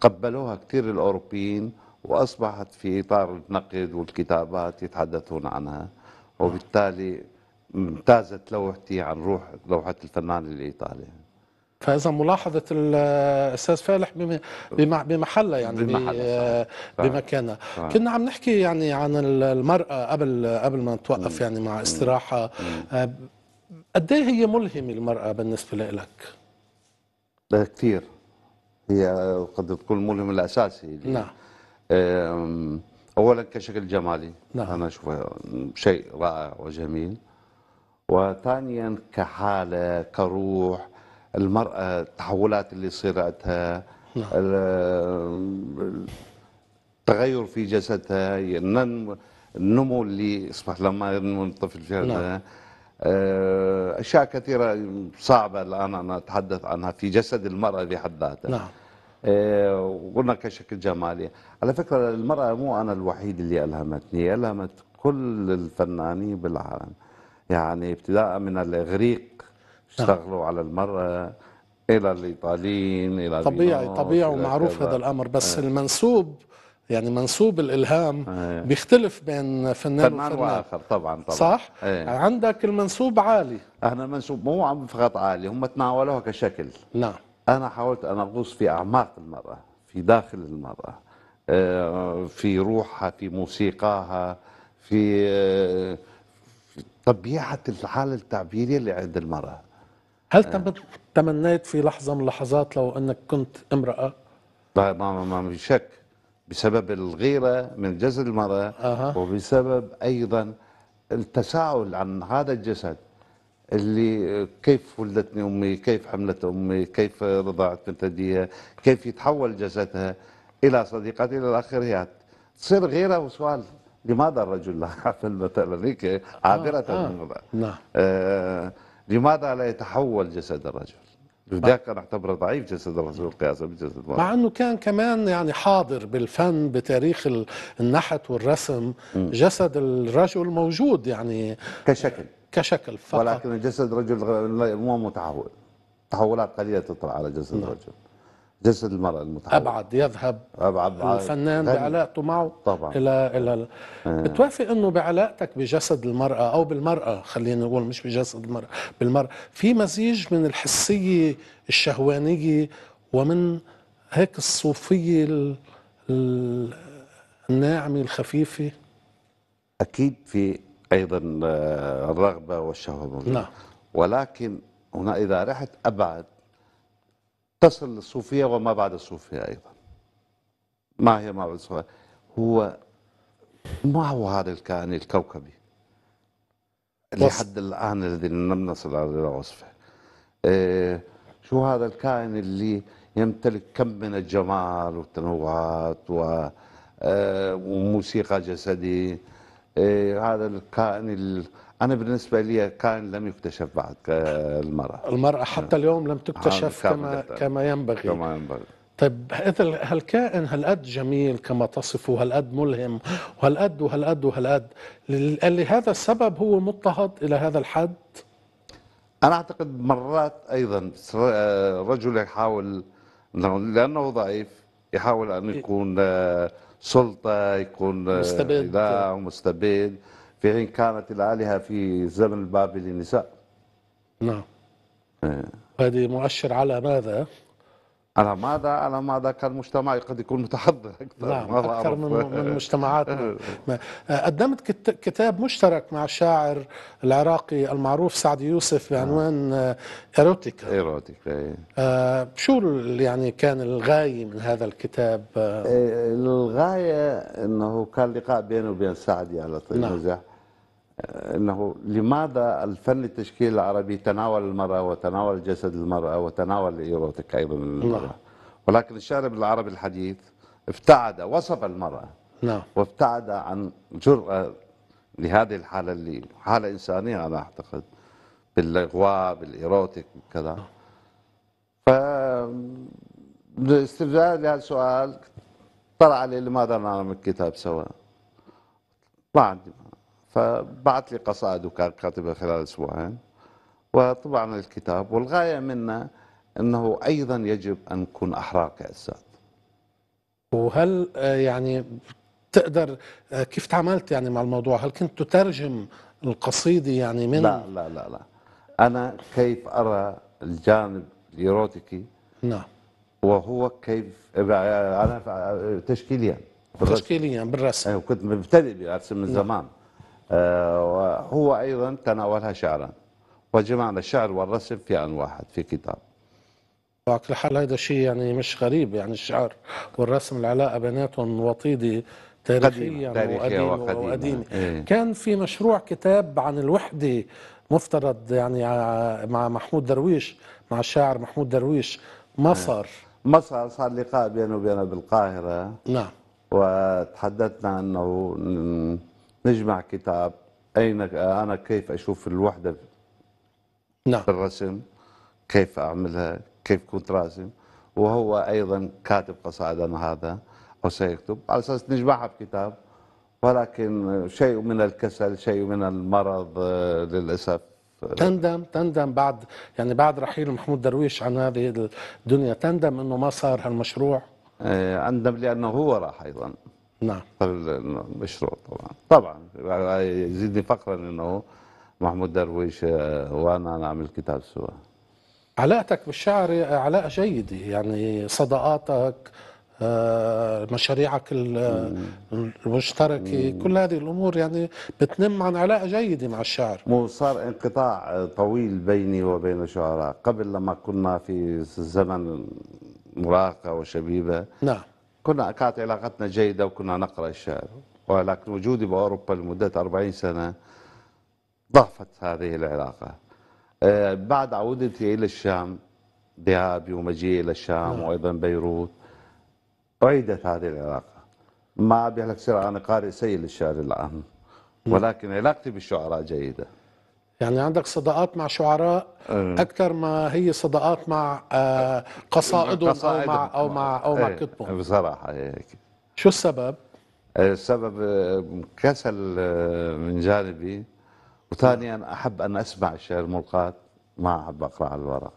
تقبلوها كثير الاوروبيين واصبحت في اطار النقد والكتابات يتحدثون عنها نعم. وبالتالي امتازت لوحتي عن روح لوحه الفنان الايطالي فاذا ملاحظه الاستاذ فالح بمحلها يعني بمحلة آه، بمكانها كنا عم نحكي يعني عن المراه قبل قبل ما نتوقف يعني مع استراحه آه، قد إيه هي ملهمه المراه بالنسبه لك لا كثير هي قد تكون الملهم الاساسي نعم اولا كشكل جمالي نعم. انا اشوفه شيء رائع وجميل وثانيا كحاله كروح المرأة التحولات اللي صارتها نعم. التغير في جسدها النمو اللي اصبح لما ينمو الطفل في نعم. آه، أشياء كثيرة صعبة الآن أنا أتحدث عنها في جسد المرأة بحد ذاتها نعم آه، وقلنا كشكل جمالي على فكرة المرأة مو أنا الوحيد اللي ألهمتني ألهمت كل الفنانين بالعالم يعني ابتداء من الإغريق اشتغلوا نعم. على المرأة إلى الإيطاليين إلى طبيعي طبيعي ومعروف هذا الأمر بس آه. المنسوب يعني منسوب الالهام آه. بيختلف بين فنان, فنان وفنان واخر طبعا طبعا صح آه. عندك المنسوب عالي احنا منسوب مو عم فقط عالي هم تناولوها كشكل نعم انا حاولت ان اغوص في اعماق المراه في داخل المراه آه في روحها في موسيقاها في, آه في طبيعه الحاله التعبيريه اللي عند المراه هل آه. تمنيت في لحظة من اللحظات لو أنك كنت امرأة؟ ما ما ما في شك بسبب الغيرة من جسد المرأة أه. وبسبب أيضا التساؤل عن هذا الجسد اللي كيف ولدتني أمي كيف حملت أمي كيف رضعت بنتها كيف يتحول جسدها إلى صديقتي إلى آخره تصير غيرة وسؤال لماذا الرجل لا يعمل مثلا هيك آه، عابرة آه. آه. نعم آه لماذا لا يتحول جسد الرجل لذلك اعتبره ضعيف جسد الرسول قياسا بجسد المرأة مع انه كان كمان يعني حاضر بالفن بتاريخ النحت والرسم م. جسد الرجل موجود يعني كشكل كشكل فقط ولكن جسد الرجل مو متحول تحولات قليله تطلع على جسد م. نعم. الرجل جسد المرأة المتحول أبعد يذهب أبعد الفنان هل... بعلاقته معه طبعا إلى إلى آه. بتوافق إنه بعلاقتك بجسد المرأة أو بالمرأة خلينا نقول مش بجسد المرأة بالمرأة في مزيج من الحسية الشهوانية ومن هيك الصوفية ال... ال... الناعمة الخفيفة أكيد في أيضا آه، الرغبة والشهوة نعم ولكن هنا إذا رحت أبعد تصل للصوفية وما بعد الصوفية أيضا ما هي ما بعد الصوفية هو ما هو هذا الكائن الكوكبي لحد الآن الذي لم نصل إلى وصفه إيه شو هذا الكائن اللي يمتلك كم من الجمال والتنوعات و إيه، وموسيقى جسدي إيه، هذا الكائن أنا بالنسبة لي كان لم يكتشف بعد المرأة المرأة حتى اليوم لم تكتشف آه، كما كما ينبغي كما ينبغي طيب هذا هالكائن هالقد جميل كما تصفه هالقد ملهم وهالقد وهالقد وهالقد لهذا السبب هو مضطهد إلى هذا الحد أنا أعتقد مرات أيضا آه، رجل يحاول لأنه ضعيف يحاول أن يكون آه، سلطة يكون مستبد مستبد في حين كانت الآلهة في زمن البابلي نساء نعم إيه. هذه مؤشر على ماذا؟ على ماذا على ماذا كان مجتمعي قد يكون متحضر اكثر نعم اكثر من, من مجتمعاتنا [LAUGHS] إيه. قدمت كتاب مشترك مع الشاعر العراقي المعروف سعد يوسف بعنوان آه، ايروتيكا ايروتيكا إيه. آه شو يعني كان الغايه من هذا الكتاب؟ آه، إيه، الغايه انه كان لقاء بيني وبين سعدي يعني على طيب نعم. انه لماذا الفن التشكيلي العربي تناول المراه وتناول جسد المراه وتناول الايروتيك ايضا المرأة نعم. ولكن الشارب العربي الحديث ابتعد وصف المراه نعم وابتعد عن جرأة لهذه الحالة اللي حالة إنسانية أنا أعتقد باللغواء بالإيروتيك وكذا ف باستبدال لهذا السؤال طلع لي لماذا نعمل كتاب سوا ما عندي فبعت لي وكان كاتبها خلال اسبوعين وطبعنا الكتاب والغايه منه انه ايضا يجب ان نكون احرار كاساتذه. وهل آه، يعني تقدر آه، كيف تعاملت يعني مع الموضوع؟ هل كنت تترجم القصيده يعني من لا لا لا لا انا كيف ارى الجانب الايروتيكي نعم وهو كيف انا تشكيليا بالرسم. تشكيليا بالرسم وكنت أيوة، مبتدئ بالرسم من نعم. زمان نعم. وهو أيضا تناولها شعرا وجمعنا الشعر والرسم في أن واحد في كتاب وكل حال هذا شيء يعني مش غريب يعني الشعر والرسم العلاقة بيناتهم وطيدة تاريخيا وقديمه وقديمة, وقديمة. إيه. كان في مشروع كتاب عن الوحدة مفترض يعني مع محمود درويش مع الشاعر محمود درويش مصر إيه. مصر صار صار لقاء بينه وبينه بالقاهرة نعم وتحدثنا أنه نجمع كتاب أين أنا كيف أشوف الوحدة نعم الرسم كيف أعملها كيف كنت راسم وهو أيضا كاتب قصائدنا هذا أو سيكتب على أساس نجمعها بكتاب ولكن شيء من الكسل شيء من المرض آه، للأسف تندم تندم بعد يعني بعد رحيل محمود درويش عن هذه الدنيا تندم انه ما صار هالمشروع اندم آه، لانه هو راح ايضا نعم المشروع طبعا طبعا يزيدني فخرا انه محمود درويش آه، وانا نعمل كتاب سوا علاقتك بالشعر علاقه جيده يعني صداقاتك آه، مشاريعك المشتركه كل هذه الامور يعني بتنم عن علاقه جيده مع الشعر صار انقطاع طويل بيني وبين الشعراء قبل لما كنا في زمن مراهقه وشبيبه نعم كنا كانت علاقتنا جيدة وكنا نقرأ الشعر ولكن وجودي بأوروبا لمدة 40 سنة ضعفت هذه العلاقة آه، بعد عودتي إلى الشام ذهابي ومجيئي إلى الشام نعم. وأيضا بيروت أعيدت هذه العلاقة ما أبي لك سر أنا قارئ سيء للشعر الآن ولكن علاقتي بالشعراء جيدة يعني عندك صداقات مع شعراء آه. اكثر ما هي صداقات آه، مع قصائدهم او مع او مع او إيه، مع كتبهم بصراحه إيه، هيك شو السبب؟ آه، السبب كسل من جانبي وثانيا احب ان اسمع الشعر ملقاة ما احب اقرا على الورق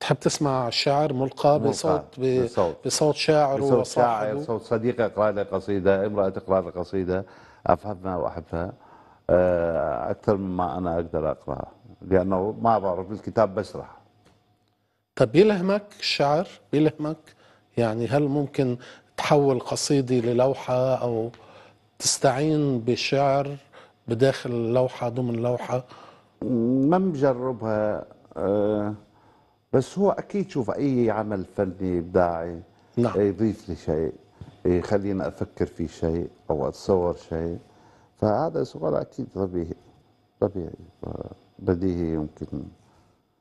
تحب تسمع الشعر ملقى بصوت بصوت, بصوت شاعر بصوت شاعر صوت صديقه اقرا لي قصيده امراه تقرا لي قصيده افهمها واحبها آه، اكثر مما انا اقدر اقراها لانه ما بعرف الكتاب بشرح طب يلهمك الشعر يلهمك يعني هل ممكن تحول قصيدة للوحة أو تستعين بشعر بداخل لوحة ضمن لوحة ما مجربها أه بس هو أكيد شوف أي عمل فني إبداعي نعم. يضيف لي شيء يخليني أفكر في شيء أو أتصور شيء فهذا سؤال اكيد طبيعي طبيعي بديهي يمكن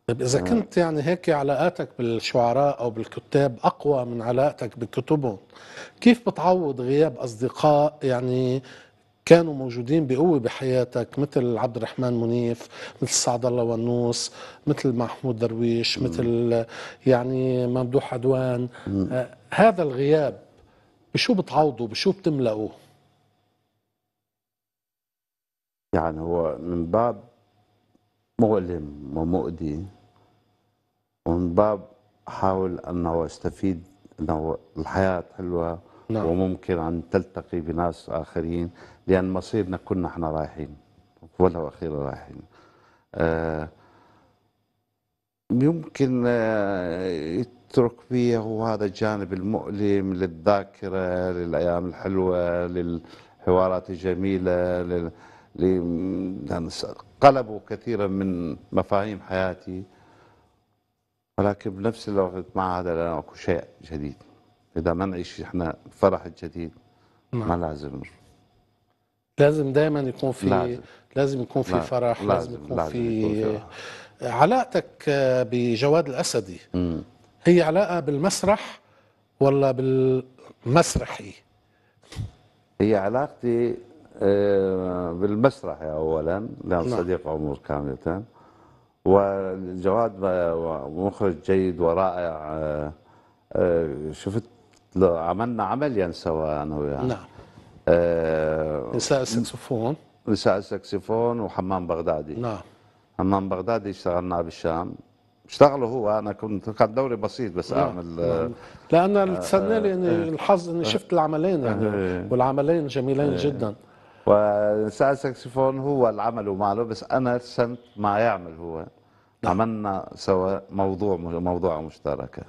طيب اذا آه. كنت يعني هيك علاقاتك بالشعراء او بالكتاب اقوى من علاقتك بكتبهم كيف بتعوض غياب اصدقاء يعني كانوا موجودين بقوه بحياتك مثل عبد الرحمن منيف مثل سعد الله ونوس مثل محمود درويش مثل يعني ممدوح عدوان آه، هذا الغياب بشو بتعوضه بشو بتملأه يعني هو من باب مؤلم ومؤذي ومن باب أحاول أنه أستفيد أنه الحياة حلوة نعم. وممكن أن تلتقي بناس آخرين لأن مصيرنا كنا احنا رايحين ولو أخيرا رايحين آه يمكن آه، يترك فيه هو هذا الجانب المؤلم للذاكرة للأيام الحلوة للحوارات الجميلة لل... قلبوا كثيرا من مفاهيم حياتي ولكن بنفس الوقت مع هذا لا اكو شيء جديد اذا ما نعيش احنا الفرح الجديد ما نعم. لازم لازم دائما يكون في لازم, لازم يكون في فرح لازم, لازم يكون لازم في, يكون في علاقتك آه، بجواد الاسدي م. هي علاقه بالمسرح ولا بالمسرحي؟ هي علاقتي آه، بالمسرح اولا لان نعم. صديق عمر كامله وجواد مخرج جيد ورائع آه، آه، شفت عملنا عمليا سوا انا وياه نعم نساء السكسفون نساء السكسفون وحمام بغدادي نعم حمام بغدادي اشتغلناه بالشام اشتغله هو انا كنت كان دوري بسيط بس نعم. اعمل نعم. لا انا تسنى لي الحظ اني شفت العملين يعني والعملين جميلين جدا وسال ساكسفون هو اللي عمله معه بس أنا رسمت ما يعمل هو نعم. عملنا سوا موضوع موضوع مشتركة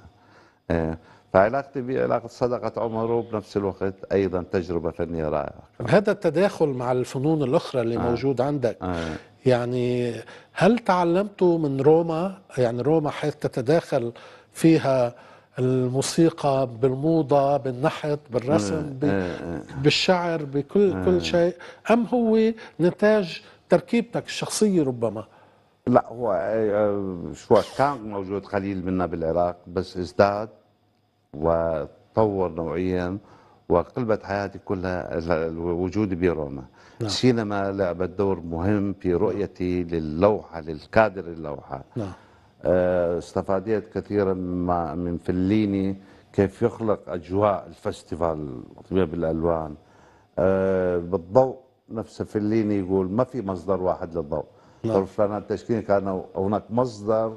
إيه، فعلاقتي بعلاقة صدقة عمر وبنفس الوقت أيضا تجربة فنية رائعة هذا التداخل مع الفنون الأخرى اللي آه. موجود عندك آه. يعني هل تعلمت من روما يعني روما حيث تتداخل فيها الموسيقى بالموضة بالنحت بالرسم إيه، إيه. بالشعر بكل كل شيء أم هو نتاج تركيبتك الشخصية ربما لا هو آه، شو كان موجود قليل منا بالعراق بس ازداد وتطور نوعيا وقلبت حياتي كلها الوجود بروما نعم. السينما لعبت دور مهم في رؤيتي للوحة للكادر اللوحة نعم. آه، استفاديت كثيرا مما من فليني كيف يخلق اجواء الفستيفال طبيب الالوان آه، بالضوء نفس فليني يقول ما في مصدر واحد للضوء نعم. التشكيل كان هناك مصدر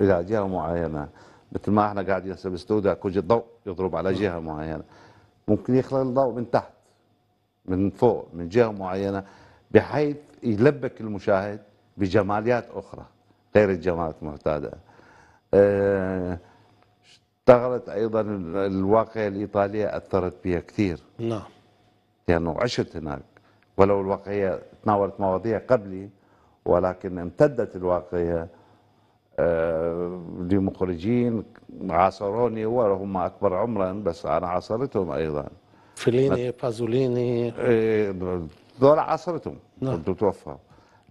الى جهه معينه مثل ما احنا قاعدين هسه بالاستوديو كوجي الضوء يضرب على نعم. جهه معينه ممكن يخلق الضوء من تحت من فوق من جهه معينه بحيث يلبك المشاهد بجماليات اخرى غير الجماعات المعتاده. آه، اشتغلت ايضا الواقعيه الايطاليه اثرت بها كثير. نعم. لانه عشت هناك ولو الواقعيه تناولت مواضيع قبلي ولكن امتدت الواقعيه آه، لمخرجين عاصروني وهم اكبر عمرا بس انا عاصرتهم ايضا. فليني بازوليني إيه، دول عاصرتهم نعم. توفوا.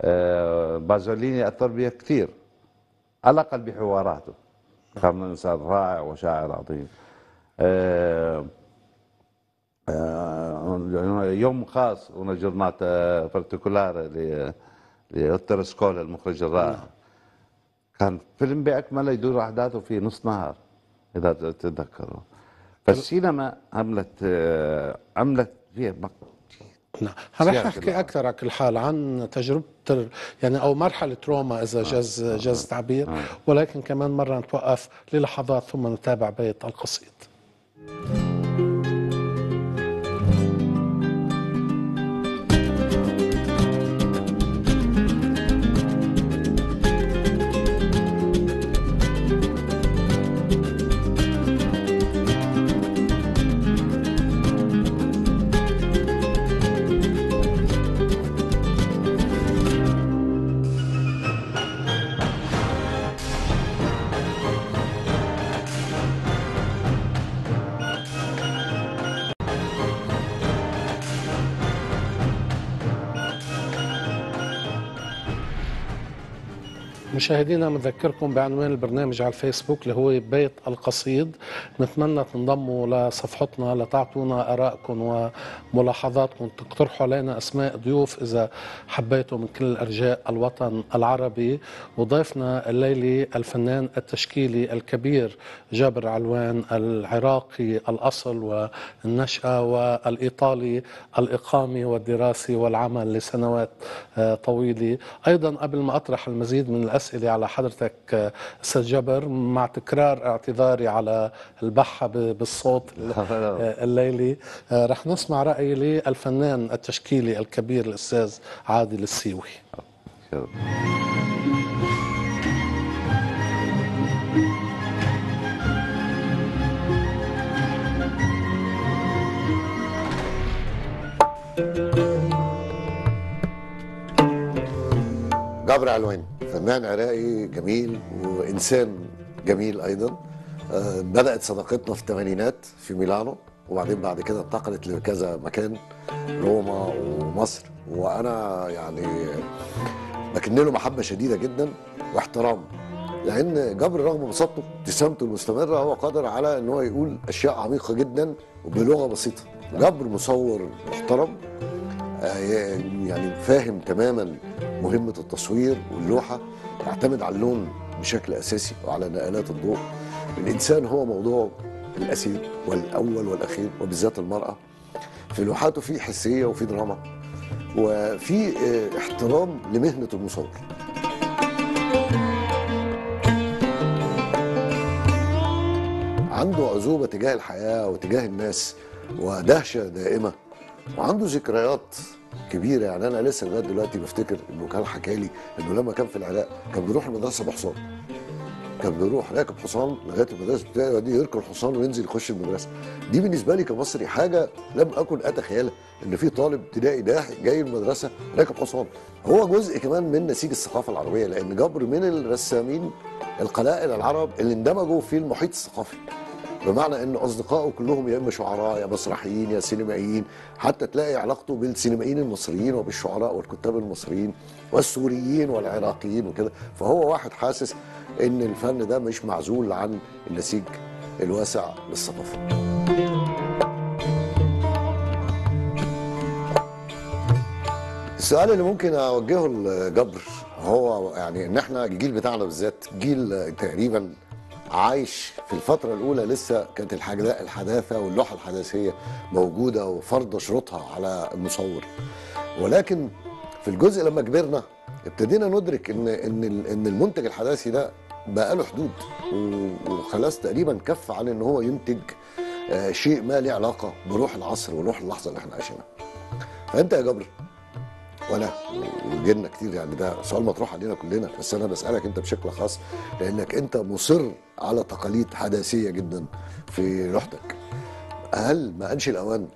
آه، بازوليني أثر بي كثير على الأقل بحواراته كان إنسان رائع وشاعر عظيم آه، آه، يوم خاص una giornata particolare لأوتر سكول المخرج الرائع نعم. كان فيلم بأكمله يدور أحداثه في نص نهار إذا تتذكروا فالسينما عملت عملت فيها حلقتنا رح احكي اكثر كل حال عن تجربه يعني او مرحله روما اذا آه. جاز آه. جاز تعبير آه. ولكن كمان مره نتوقف للحظات ثم نتابع بيت القصيد مشاهدينا بنذكركم بعنوان البرنامج على الفيسبوك اللي هو بيت القصيد نتمنى تنضموا لصفحتنا لتعطونا ارائكم وملاحظاتكم تقترحوا علينا اسماء ضيوف اذا حبيتوا من كل ارجاء الوطن العربي وضيفنا الليله الفنان التشكيلي الكبير جابر علوان العراقي الاصل والنشاه والايطالي الاقامي والدراسي والعمل لسنوات طويله ايضا قبل ما اطرح المزيد من الاسئله أسئلة على حضرتك آه، أستاذ جبر مع تكرار اعتذاري على البحة بالصوت [LAUGHS] آه، آه، الليلي رح نسمع رايي للفنان التشكيلي الكبير الأستاذ عادل السيوي جبر علواني فنان عراقي جميل وانسان جميل ايضا آه، بدات صداقتنا في الثمانينات في ميلانو وبعدين بعد كده انتقلت لكذا مكان روما ومصر وانا يعني بكن له محبه شديده جدا واحترام لان جبر رغم بساطته ابتسامته المستمره هو قادر على ان هو يقول اشياء عميقه جدا وبلغه بسيطه جبر مصور محترم آه، يعني فاهم تماما مهمه التصوير واللوحه تعتمد على اللون بشكل اساسي وعلى نقلات الضوء الانسان هو موضوع الاسير والاول والاخير وبالذات المراه في لوحاته في حسيه وفي دراما وفي آه، احترام لمهنه المصور عنده عزوبه تجاه الحياه وتجاه الناس ودهشه دائمه وعنده ذكريات كبيره يعني انا لسه لغايه دلوقتي بفتكر انه كان حكى لي انه لما كان في العراق كان بيروح المدرسه بحصان كان بيروح راكب حصان لغايه المدرسه بتاعه ودي يركب الحصان وينزل يخش المدرسه دي بالنسبه لي كمصري حاجه لم اكن اتخيلها ان في طالب ابتدائي ده جاي المدرسه راكب حصان هو جزء كمان من نسيج الثقافه العربيه لان جبر من الرسامين القلائل العرب اللي اندمجوا في المحيط الثقافي بمعنى ان اصدقائه كلهم يا اما شعراء يا مسرحيين يا سينمائيين حتى تلاقي علاقته بالسينمائيين المصريين وبالشعراء والكتاب المصريين والسوريين والعراقيين وكده فهو واحد حاسس ان الفن ده مش معزول عن النسيج الواسع للثقافه السؤال اللي ممكن اوجهه لجبر هو يعني ان احنا الجيل بتاعنا بالذات جيل تقريبا عايش في الفترة الأولى لسه كانت الحداثة واللوحة الحداثية موجودة وفرض شروطها على المصور ولكن في الجزء لما كبرنا ابتدينا ندرك ان ان ان المنتج الحداثي ده بقى له حدود وخلاص تقريبا كف عن ان هو ينتج آه، شيء ما له علاقه بروح العصر وروح اللحظه اللي احنا عايشينها. فانت يا جبر وانا وجينا كتير يعني ده سؤال مطروح علينا كلنا بس انا بسالك انت بشكل خاص لانك انت مصر على تقاليد حداثيه جدا في روحتك هل ما قالش الاوان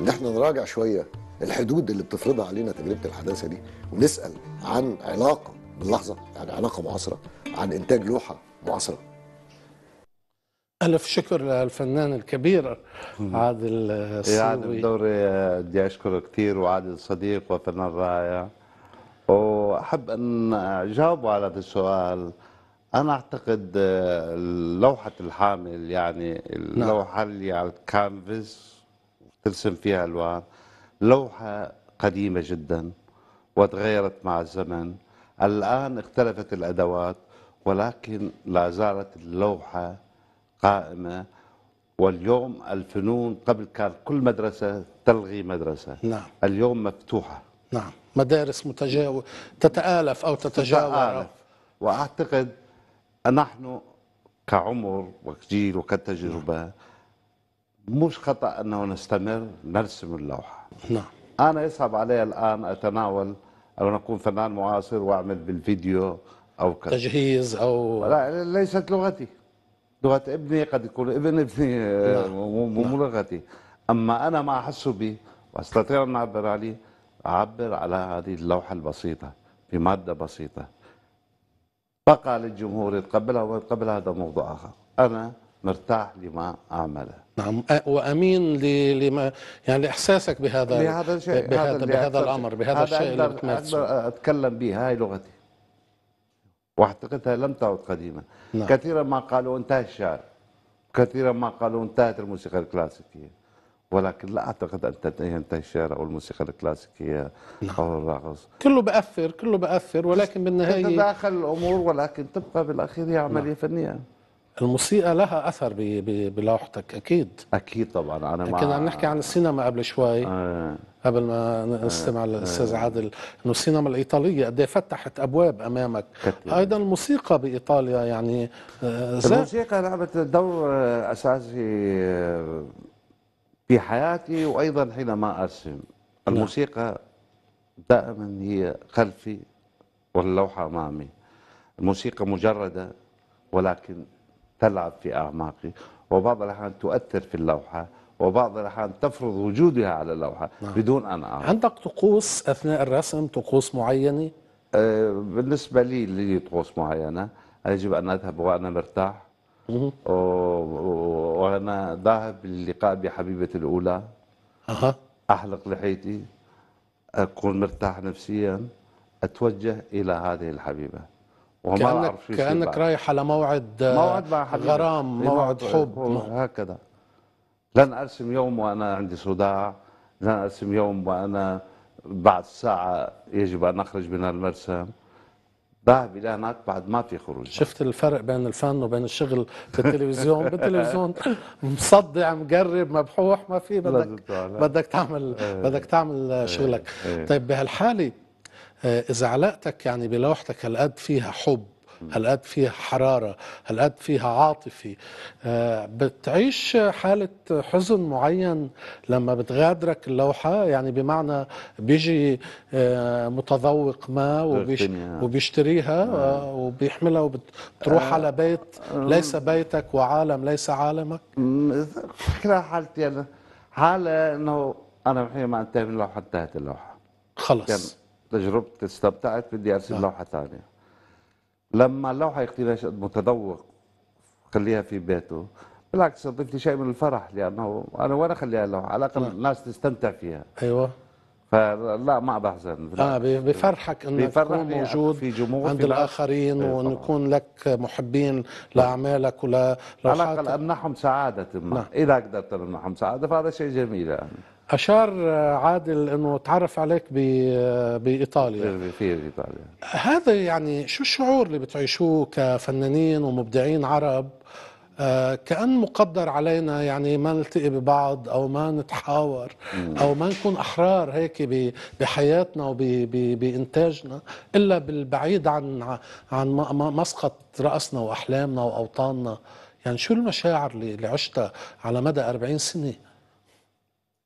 ان احنا نراجع شويه الحدود اللي بتفرضها علينا تجربه الحداثه دي ونسال عن علاقه باللحظه يعني علاقه معاصره عن انتاج لوحه معاصره ألف شكر للفنان الكبير عادل الصيوي عادل دوري بدي أشكره كثير وعادل صديق وفنان رائع وأحب أن أجاوبه على هذا السؤال أنا أعتقد آه، لوحة الحامل يعني نعم. اللوحة اللي على الكانفاس ترسم فيها ألوان لوحة قديمة جدا وتغيرت مع الزمن الآن اختلفت الأدوات ولكن لا زالت اللوحة قائمة واليوم الفنون قبل كان كل مدرسة تلغي مدرسة نعم. اليوم مفتوحة نعم مدارس متجاو تتآلف أو تتجاور تتآلف. وأعتقد نحن كعمر وكجيل وكتجربة نعم. مش خطأ أنه نستمر نرسم اللوحة نعم أنا يصعب علي الآن أتناول أو نكون فنان معاصر وأعمل بالفيديو أو كذا تجهيز أو لا ليست لغتي لغه ابني قد يكون ابن ابني آه، نعم. نعم. لغتي اما انا ما احس به واستطيع ان اعبر عليه اعبر على هذه اللوحه البسيطه بماده بسيطه بقى للجمهور يتقبلها ويتقبل هذا موضوع اخر انا مرتاح لما اعمله نعم وامين لما يعني لاحساسك بهذا بهذا الشيء بهذا, بهذا, بهذا الامر بهذا الشيء اللي بتمارسه اتكلم به هاي لغتي واعتقدها لم تعد قديمة نعم. كثيرا ما قالوا انتهى الشعر كثيرا ما قالوا انتهت الموسيقى الكلاسيكية ولكن لا أعتقد أن ينتهي الشعر أو الموسيقى الكلاسيكية نعم. أو الرقص كله بأثر كله بأثر ولكن بالنهاية تتداخل الأمور ولكن تبقى بالأخير هي عملية نعم. فنية الموسيقى لها اثر بلوحتك اكيد اكيد طبعا انا مع كنا عم نحكي عن السينما قبل شوي آه. قبل ما نستمع آه. للاستاذ آه. عادل انه السينما الايطاليه قد إيه فتحت ابواب امامك كتير. ايضا الموسيقى بايطاليا يعني آه، الموسيقى لعبت دور آه، اساسي آه، في حياتي وايضا حينما ارسم نعم. الموسيقى دائما هي خلفي واللوحه امامي الموسيقى مجرده ولكن تلعب في أعماقي وبعض الأحيان تؤثر في اللوحة وبعض الأحيان تفرض وجودها على اللوحة نعم. بدون أن أعرف عندك طقوس أثناء الرسم طقوس معينة؟ آه بالنسبة لي لي طقوس معينة يجب أن أذهب وأنا مرتاح أه، وأنا ذاهب للقاء بحبيبتي الأولى أه. أحلق لحيتي أكون مرتاح نفسيا أتوجه إلى هذه الحبيبة وما كأنك, شيء كانك رايح على موعد موعد مع حبيبي غرام إيه، موعد حب هكذا لن ارسم يوم وانا عندي صداع لن ارسم يوم وانا بعد ساعه يجب ان اخرج من المرسم ذهب الى هناك بعد ما في خروج شفت الفرق بين الفن وبين الشغل في التلفزيون بالتلفزيون مصدع مقرب مبحوح ما في بدك بدك تعمل إيه. بدك تعمل إيه. شغلك طيب بهالحاله آه، إذا علاقتك يعني بلوحتك هالقد فيها حب هالقد فيها حرارة هالقد فيها عاطفي آه، بتعيش حالة حزن معين لما بتغادرك اللوحة يعني بمعنى بيجي آه، متذوق ما وبيشتريها وبيحملها وبتروح على بيت ليس بيتك وعالم ليس عالمك فكرة حالتي أنا حالة أنه أنا بحكي ما انتهي من لوحة انتهت اللوحة خلص يعني تجربتي استمتعت بدي ارسم آه. لوحه ثانيه لما اللوحه يقتلها متذوق خليها في بيته بالعكس اضيف لي شيء من الفرح لانه انا وين اخليها اللوحه على الاقل نعم. الناس تستمتع فيها ايوه فلا ما بحزن اه بفرحك انك تكون موجود في جمهور عند في الاخرين إيه، وان يكون لك محبين نعم. لاعمالك ولا على الاقل امنحهم سعاده ما نعم. اذا قدرت امنحهم سعاده فهذا شيء جميل يعني اشار آه، عادل انه تعرف عليك آه، بايطاليا في ايطاليا هذا يعني شو الشعور اللي بتعيشوه كفنانين ومبدعين عرب آه، كأن مقدر علينا يعني ما نلتقي ببعض أو ما نتحاور أو ما نكون أحرار هيك بحياتنا وبإنتاجنا إلا بالبعيد عن عن مسقط رأسنا وأحلامنا وأوطاننا يعني شو المشاعر اللي عشتها على مدى 40 سنة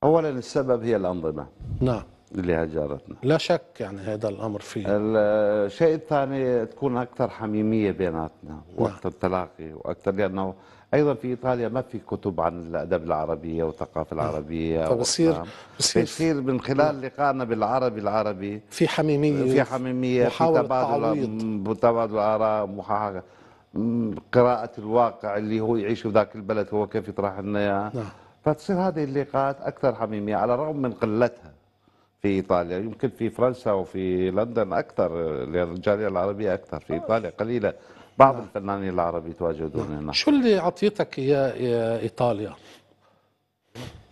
اولا السبب هي الانظمه نعم اللي هجرتنا لا شك يعني هذا الامر فيه الشيء الثاني تكون اكثر حميميه بيناتنا واكثر نعم. تلاقي واكثر لانه ايضا في ايطاليا ما في كتب عن الادب العربية والثقافه نعم. العربيه فبصير بصير بصير من خلال لقائنا بالعربي العربي في حميميه في حميميه في تبادل تبادل اراء قراءه الواقع اللي هو يعيش في ذاك البلد هو كيف يطرح لنا اياه نعم فتصير هذه اللقاءات أكثر حميمية على الرغم من قلتها في إيطاليا يمكن في فرنسا وفي لندن أكثر للجالية العربية أكثر في إيطاليا قليلة بعض لا. الفنانين العرب يتواجدون هنا شو اللي عطيتك يا إيطاليا؟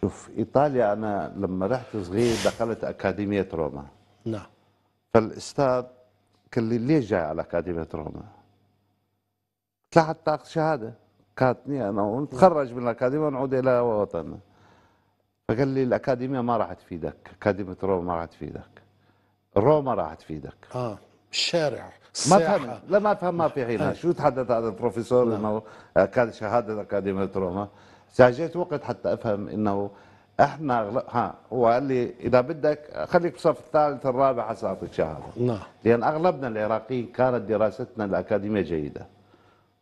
شوف إيطاليا أنا لما رحت صغير دخلت أكاديمية روما نعم فالأستاذ قال لي ليش جاي على أكاديمية روما؟ طلعت تاخذ شهادة كاتني انا ونتخرج من الاكاديميه ونعود الى وطننا فقال لي الاكاديميه ما راح تفيدك اكاديميه روما ما راح تفيدك روما راح تفيدك اه الشارع ما فهم لا ما فهم ما في حين آه. شو تحدث هذا البروفيسور نعم. انه كان شهاده اكاديميه روما احتاجيت وقت حتى افهم انه احنا ها هو قال لي اذا بدك خليك بالصف الثالث الرابع حساعطيك شهاده نعم لان اغلبنا العراقيين كانت دراستنا الاكاديميه جيده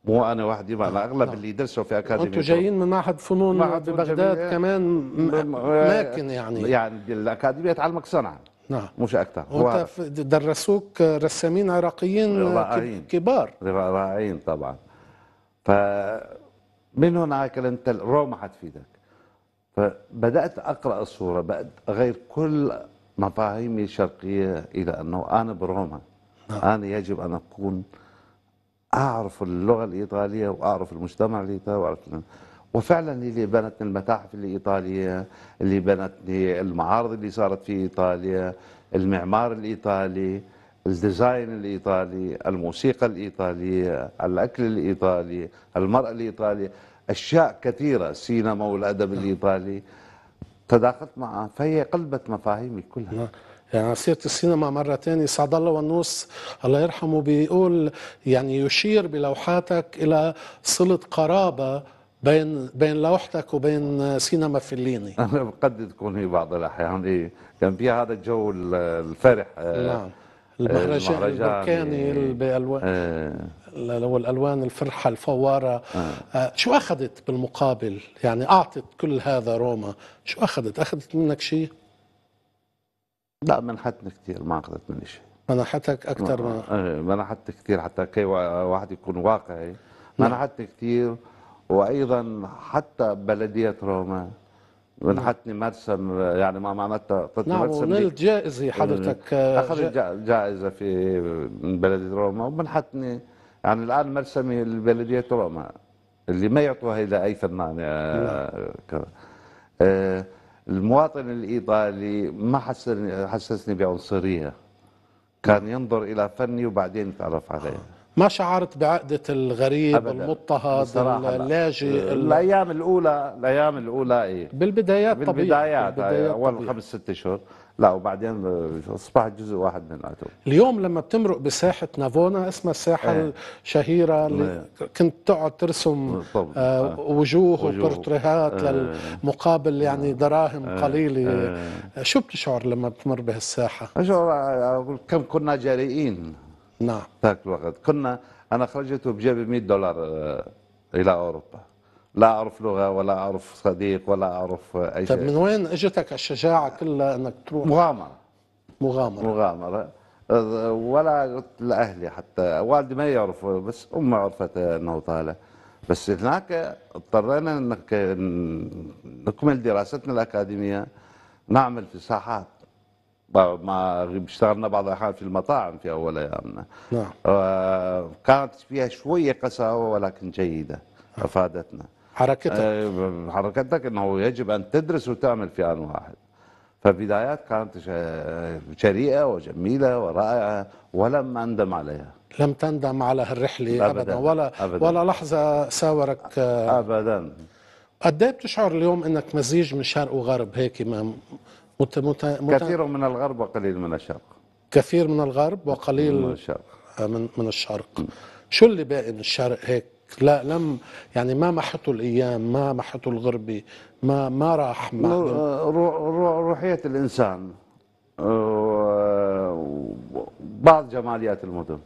مو انا وحدي على الاغلب آه، اللي درسوا في اكاديميه انتم جايين من معهد فنون معهد بغداد كمان ماكن آه، يعني يعني الاكاديميه تعلمك صنعه نعم مش اكثر وانت درسوك رسامين عراقيين رائعين كبار رائعين طبعا ف من هناك انت روما حتفيدك فبدات اقرا الصوره بدات اغير كل مفاهيمي الشرقيه الى انه انا بروما نعم. انا يجب ان اكون اعرف اللغه الايطاليه واعرف المجتمع الايطالي واعرف وفعلا اللي بنتني المتاحف الايطاليه اللي بنتني المعارض اللي صارت في ايطاليا المعمار الايطالي الديزاين الايطالي الموسيقى الايطاليه الاكل الايطالي المراه الايطاليه اشياء كثيره السينما والادب الايطالي تداخلت معها فهي قلبت مفاهيمي كلها نعم. يعني سيرة السينما مرة تانية سعد الله ونوس الله يرحمه بيقول يعني يشير بلوحاتك إلى صلة قرابة بين بين لوحتك وبين سينما فليني [LAUGHS] أنا قد تكون هي بعض الأحيان إيه كان فيها هذا الجو الفرح آه، نعم المهرجان, المهرجان البركاني بألوان إيه. آه. والألوان الفرحة الفوارة آه. آه. شو أخذت بالمقابل يعني أعطت كل هذا روما شو أخذت أخذت منك شيء لا منحتني كثير ما اخذت مني شيء منحتك اكثر ما منحت إيه، كثير حتى كي واحد يكون واقعي منحتني نعم. كثير وايضا حتى بلديه روما منحتني نعم. مرسم يعني ما معناتها نعم مرسم ونلت جائزه حضرتك إيه، آه، اخذت جائزه في من بلديه روما ومنحتني يعني الان مرسمي لبلديه روما اللي ما يعطوها الى اي فنان نعم. المواطن الايطالي ما حسسني حسسني بعنصريه كان ينظر الى فني وبعدين يتعرف عليه ما شعرت بعقدة الغريب أبداً. المضطهد اللاجئ الأيام الأولى الأيام الأولى إيه بالبدايات بالبدايات, بالبدايات أول خمس ست أشهر لا وبعدين اصبحت جزء واحد من الاتوم اليوم لما بتمرق بساحه نافونا اسمها الساحه ايه. الشهيره اللي ايه. كنت تقعد ترسم إيه، آه إيه. وجوه, وبورتريهات ايه. للمقابل يعني إيه. دراهم ايه. قليله ايه. شو بتشعر لما بتمر بهالساحه؟ اشعر اقول كم كنا جريئين نعم ذاك الوقت كنا انا خرجت بجيب 100 دولار آه، الى اوروبا لا أعرف لغة ولا أعرف صديق ولا أعرف أي طيب، شيء طيب من وين أجتك الشجاعة كلها أنك تروح مغامرة مغامرة مغامرة ولا قلت لأهلي حتى والدي ما يعرف بس أمي عرفت أنه طالع بس هناك اضطرينا انك نكمل دراستنا الاكاديميه نعمل في ساحات ما اشتغلنا بعض الاحيان في المطاعم في اول ايامنا نعم آه، كانت فيها شويه قساوه ولكن جيده نعم. افادتنا حركتك آه، حركتك انه يجب ان تدرس وتعمل في ان واحد فبدايات كانت شريئه وجميله ورائعه ولم اندم عليها لم تندم على هالرحله أبداً, ابدا ولا أبداً. ولا لحظه ساورك آه، ابدا قد ايه بتشعر اليوم انك مزيج من شرق وغرب هيك ما مت مت مت كثير من الغرب وقليل من الشرق كثير من الغرب وقليل من الشرق آه، من من الشرق شو اللي باقي من الشرق هيك لا لم يعني ما محته الايام ما محته الغربه ما ما راح روحيه الانسان آه، بعض جماليات المدن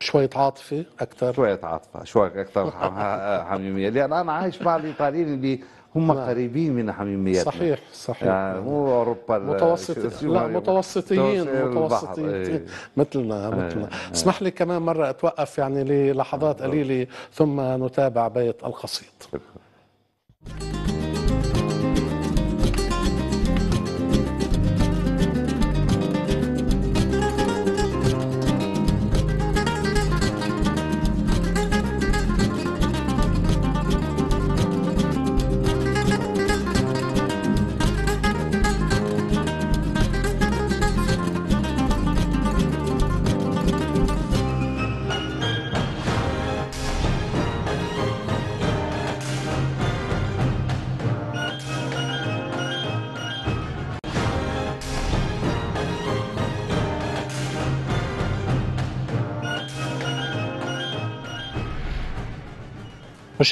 شوية عاطفة أكثر شوية عاطفة شوية أكثر [LAUGHS] حميمية لأن أنا عايش مع الإيطاليين اللي هم لا. نعم. قريبين من حميميتنا صحيح صحيح يعني مو نعم. اوروبا متوسط لا متوسطيين متوسطيين ايه. مثلنا إيه، مثلنا ايه. اسمح لي كمان مره اتوقف يعني للحظات قليله ثم نتابع بيت القصيد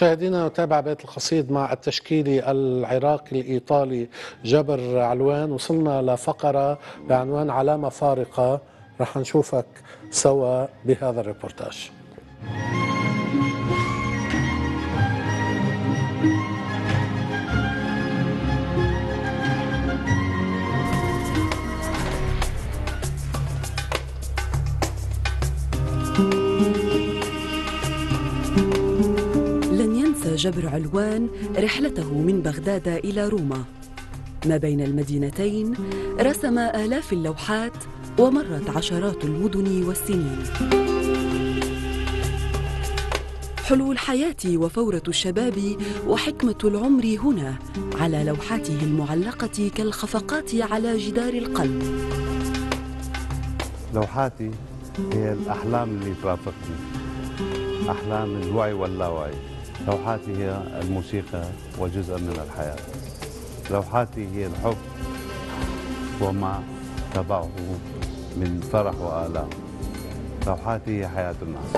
مشاهدينا نتابع بيت القصيد مع التشكيلي العراقي الإيطالي جبر علوان وصلنا لفقرة بعنوان علامة فارقة رح نشوفك سوا بهذا الريبورتاج جبر علوان رحلته من بغداد إلى روما ما بين المدينتين رسم آلاف اللوحات ومرت عشرات المدن والسنين حلو الحياة وفورة الشباب وحكمة العمر هنا على لوحاته المعلقة كالخفقات على جدار القلب لوحاتي هي الأحلام اللي توافقني أحلام الوعي واللاوعي لوحاتي هي الموسيقى وجزء من الحياة لوحاتي هي الحب وما تبعه من فرح وآلام لوحاتي هي حياة الناس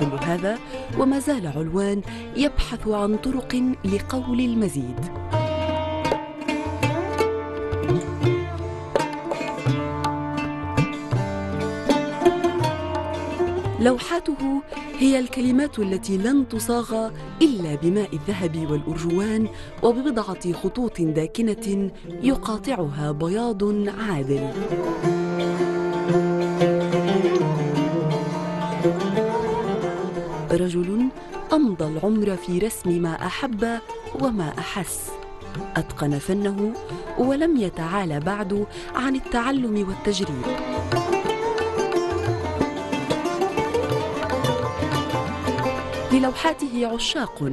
كل هذا وما زال علوان يبحث عن طرق لقول المزيد لوحاته هي الكلمات التي لن تصاغ إلا بماء الذهب والأرجوان وببضعة خطوط داكنة يقاطعها بياض عادل رجل أمضى العمر في رسم ما أحب وما أحس أتقن فنه ولم يتعالى بعد عن التعلم والتجريب للوحاته عشاق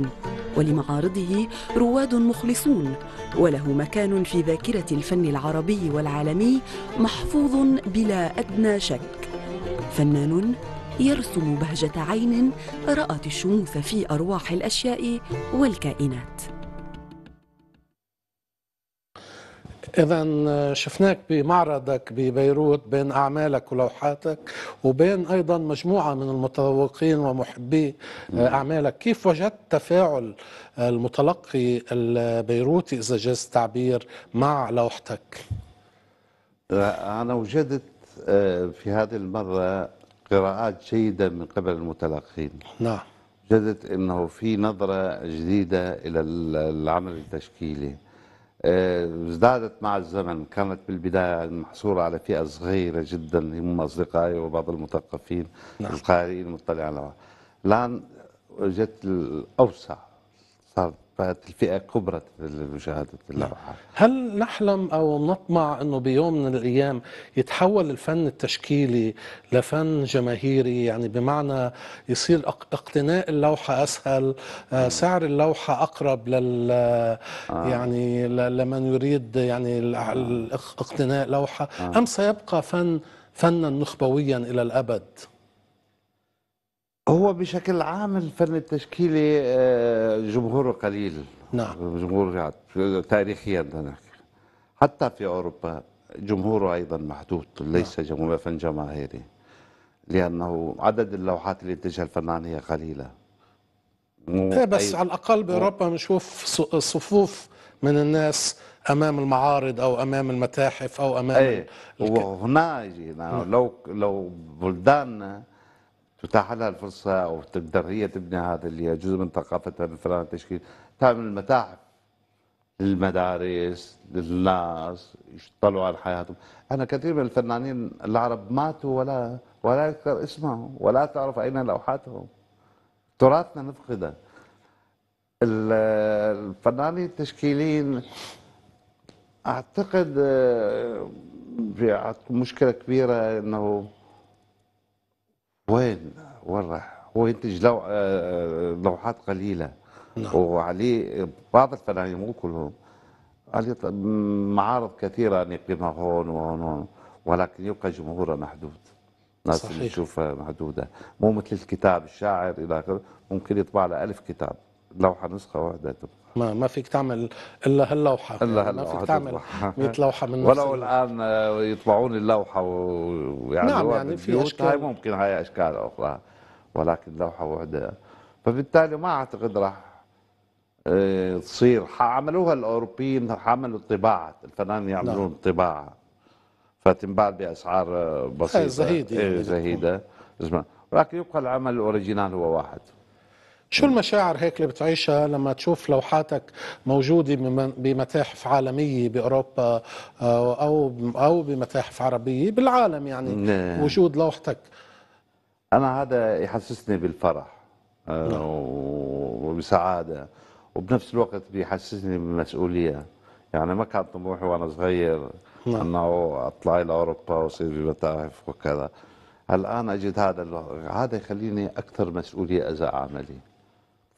ولمعارضه رواد مخلصون وله مكان في ذاكرة الفن العربي والعالمي محفوظ بلا أدنى شك فنان يرسم بهجة عين رأت الشموس في أرواح الأشياء والكائنات إذا آه، شفناك بمعرضك ببيروت بين أعمالك ولوحاتك وبين أيضا مجموعة من المتذوقين ومحبي آه، أعمالك كيف وجدت تفاعل المتلقي البيروتي إذا جاز التعبير مع لوحتك آه، أنا وجدت في هذه المرة قراءات جيدة من قبل المتلقين نعم وجدت أنه في نظرة جديدة إلى العمل التشكيلي آه، ازدادت مع الزمن كانت بالبداية محصورة على فئة صغيرة جدا هم أصدقائي وبعض المثقفين نعم. القارئين المطلعين الآن جت الأوسع صارت الفئه كبرت بمشاهده نعم. اللوحه هل نحلم او نطمع انه بيوم من الايام يتحول الفن التشكيلي لفن جماهيري يعني بمعنى يصير اقتناء اللوحه اسهل آه، نعم. سعر اللوحه اقرب لل آه. يعني لمن يريد يعني آه. اقتناء لوحه ام سيبقى فن فنا نخبويا الى الابد هو بشكل عام الفن التشكيلي آه، جمهوره قليل نعم جمهوره تاريخيا حتى في أوروبا جمهوره أيضا محدود نعم. ليس نعم. فن جماهيري لأنه عدد اللوحات اللي ينتجها الفنان هي قليلة ايه بس على الاقل باوروبا بنشوف صفوف من الناس امام المعارض او امام المتاحف او امام ايه وهنا يجينا نعم، لو لو بلداننا تتاح لها الفرصه او تقدر هي تبني هذا اللي هي جزء من ثقافتها مثلا تشكيل تعمل المتاحف للمدارس للناس يطلعوا على حياتهم انا كثير من الفنانين العرب ماتوا ولا ولا يذكر اسمهم ولا تعرف اين لوحاتهم تراثنا نفقده الفنانين التشكيليين اعتقد آه، في مشكله كبيره انه وين وين راح هو ينتج لو... آه، آه، لوحات قليله نعم. وعليه بعض الفنانين مو كلهم عليه معارض كثيره ان يقيمها هون وهون وهون ولكن يبقى جمهوره محدود ناس صحيح. اللي تشوفها محدوده مو مثل الكتاب الشاعر الى اخره ممكن يطبع له 1000 كتاب لوحه نسخه واحده تبقى ما ما فيك تعمل الا هاللوحه الا يعني هاللوحه ما فيك تعمل 100 لوحه من ولو الان آه، يطبعون اللوحه ويعني نعم يعني في اشكال هاي ممكن هاي اشكال اخرى ولكن لوحه وحده فبالتالي ما اعتقد راح آه، تصير عملوها الاوروبيين عملوا الطباعه الفنانين يعملون الطباعه نعم. طباعه فتنباع باسعار آه، بسيطه زهيده يعني إيه، زهيده اسمع ولكن يبقى العمل الاوريجينال هو واحد شو المشاعر هيك اللي بتعيشها لما تشوف لوحاتك موجودة بمتاحف عالمية بأوروبا آه، أو أو بمتاحف عربية بالعالم يعني نعم. وجود لوحتك أنا هذا يحسسني بالفرح آه، نعم. وبسعادة وبنفس الوقت بيحسسني بالمسؤولية يعني ما كان طموحي وأنا صغير نعم. أنه أطلع إلى أوروبا وأصير بمتاحف وكذا الآن أجد هذا هذا يخليني أكثر مسؤولية إذا عملي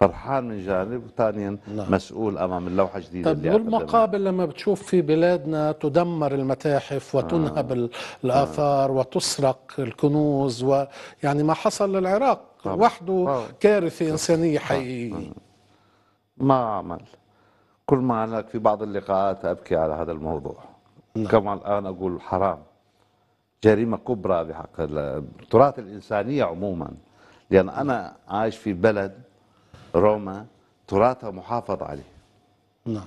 فرحان من جانب وثانيا نعم. مسؤول امام اللوحه الجديده طيب، اللي بالمقابل لما بتشوف في بلادنا تدمر المتاحف وتنهب آه. الاثار آه. وتسرق الكنوز ويعني ما حصل للعراق طبعا. وحده طبعا. آه. كارثه طبعا. آه. انسانيه آه. حقيقيه ما عمل كل ما انا في بعض اللقاءات ابكي على هذا الموضوع نعم. كما الان اقول حرام جريمه كبرى بحق التراث الانسانيه عموما لان انا عايش في بلد روما تراثها محافظ عليه نعم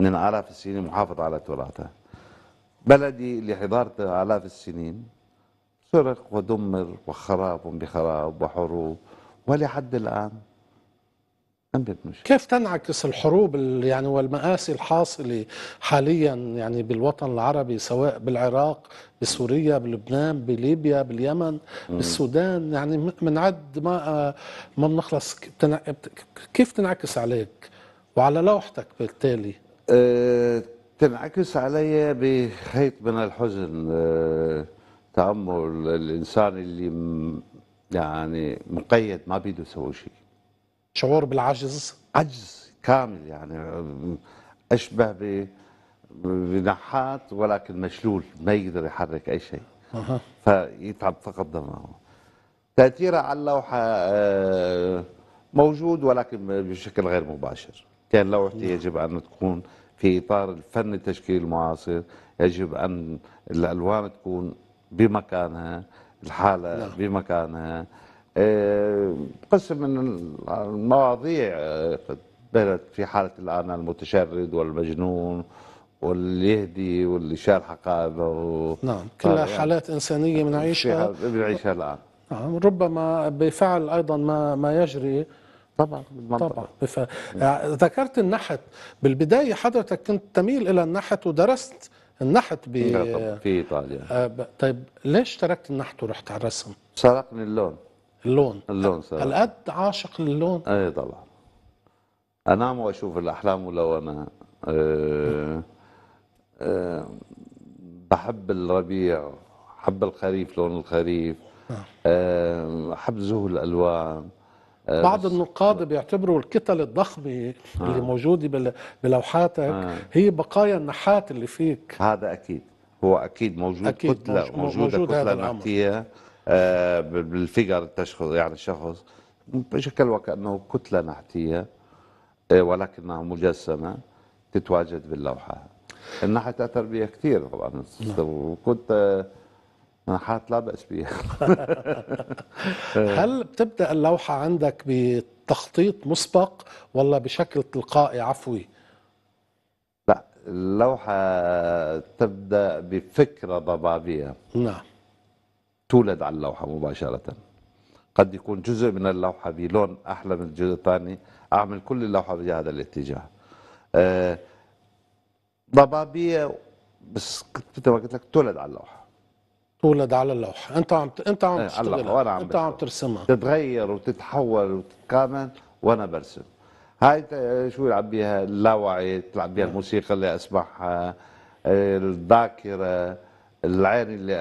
من آلاف السنين محافظ على تراثها بلدي اللي حضارته آلاف السنين سرق ودمر وخراب بخراب وحروب ولحد الآن كيف تنعكس الحروب يعني والمآسي الحاصلة حاليا يعني بالوطن العربي سواء بالعراق بسوريا بلبنان بليبيا باليمن مم. بالسودان يعني بنعد ما آه، ما بنخلص كيف تنعكس عليك وعلى لوحتك بالتالي أه تنعكس علي بخيط من الحزن أه تأمل الإنسان اللي يعني مقيد ما بيده يسوي شيء شعور بالعجز عجز كامل يعني اشبه ب بنحات ولكن مشلول ما يقدر يحرك اي شيء فيتعب فقط دماغه تاثيرها على اللوحه آه، موجود ولكن بشكل غير مباشر كان لوحتي نعم. يجب ان تكون في اطار الفن التشكيلي المعاصر يجب ان الالوان تكون بمكانها الحاله نعم. بمكانها آه، قسم من المواضيع آه، بدأت في حالة الآن المتشرد والمجنون واللي يهدي واللي شال حقائبه نعم كلها يعني حالات إنسانية بنعيشها بنعيشها الآن نعم ربما بفعل أيضا ما ما يجري طبعا بالمنطقة. طبعا بف... ذكرت النحت بالبداية حضرتك كنت تميل إلى النحت ودرست النحت ب في إيطاليا آه، طيب ليش تركت النحت ورحت على الرسم؟ سرقني اللون اللون اللون صراحة. هالقد عاشق للون اي طبعا انام واشوف الاحلام ولو انا أه أه بحب الربيع حب الخريف لون الخريف نعم. أه حب زهو الالوان آه، بعض النقاد بيعتبروا الكتل الضخمة اللي نعم. موجودة بلوحاتك نعم. هي بقايا النحات اللي فيك هذا أكيد هو أكيد موجود أكيد كتلة موجود موجودة موجود كتلة نحتيها آه، بالفيجر تشخص يعني الشخص بشكل وكأنه كتلة نحتية آه، ولكنها مجسمة تتواجد باللوحة النحت اثر بي كثير طبعا نعم. وكنت آه، نحات لا بأس بيها [LAUGHS] هل بتبدأ اللوحة عندك بتخطيط مسبق ولا بشكل تلقائي عفوي؟ لا اللوحة تبدأ بفكرة ضبابية نعم تولد على اللوحة مباشرة قد يكون جزء من اللوحة بلون أحلى من الجزء الثاني أعمل كل اللوحة بهذا الاتجاه آه ضبابية بس مثل ما قلت لك تولد على اللوحة تولد على اللوحة أنت عم أنت عم إيه، تشتغلها أنت عم ترسمها تتغير وتتحول وتتكامل وأنا برسم هاي شو يلعب بيها اللاوعي تلعب بيها نعم. الموسيقى اللي أسمعها آه، الذاكرة العين اللي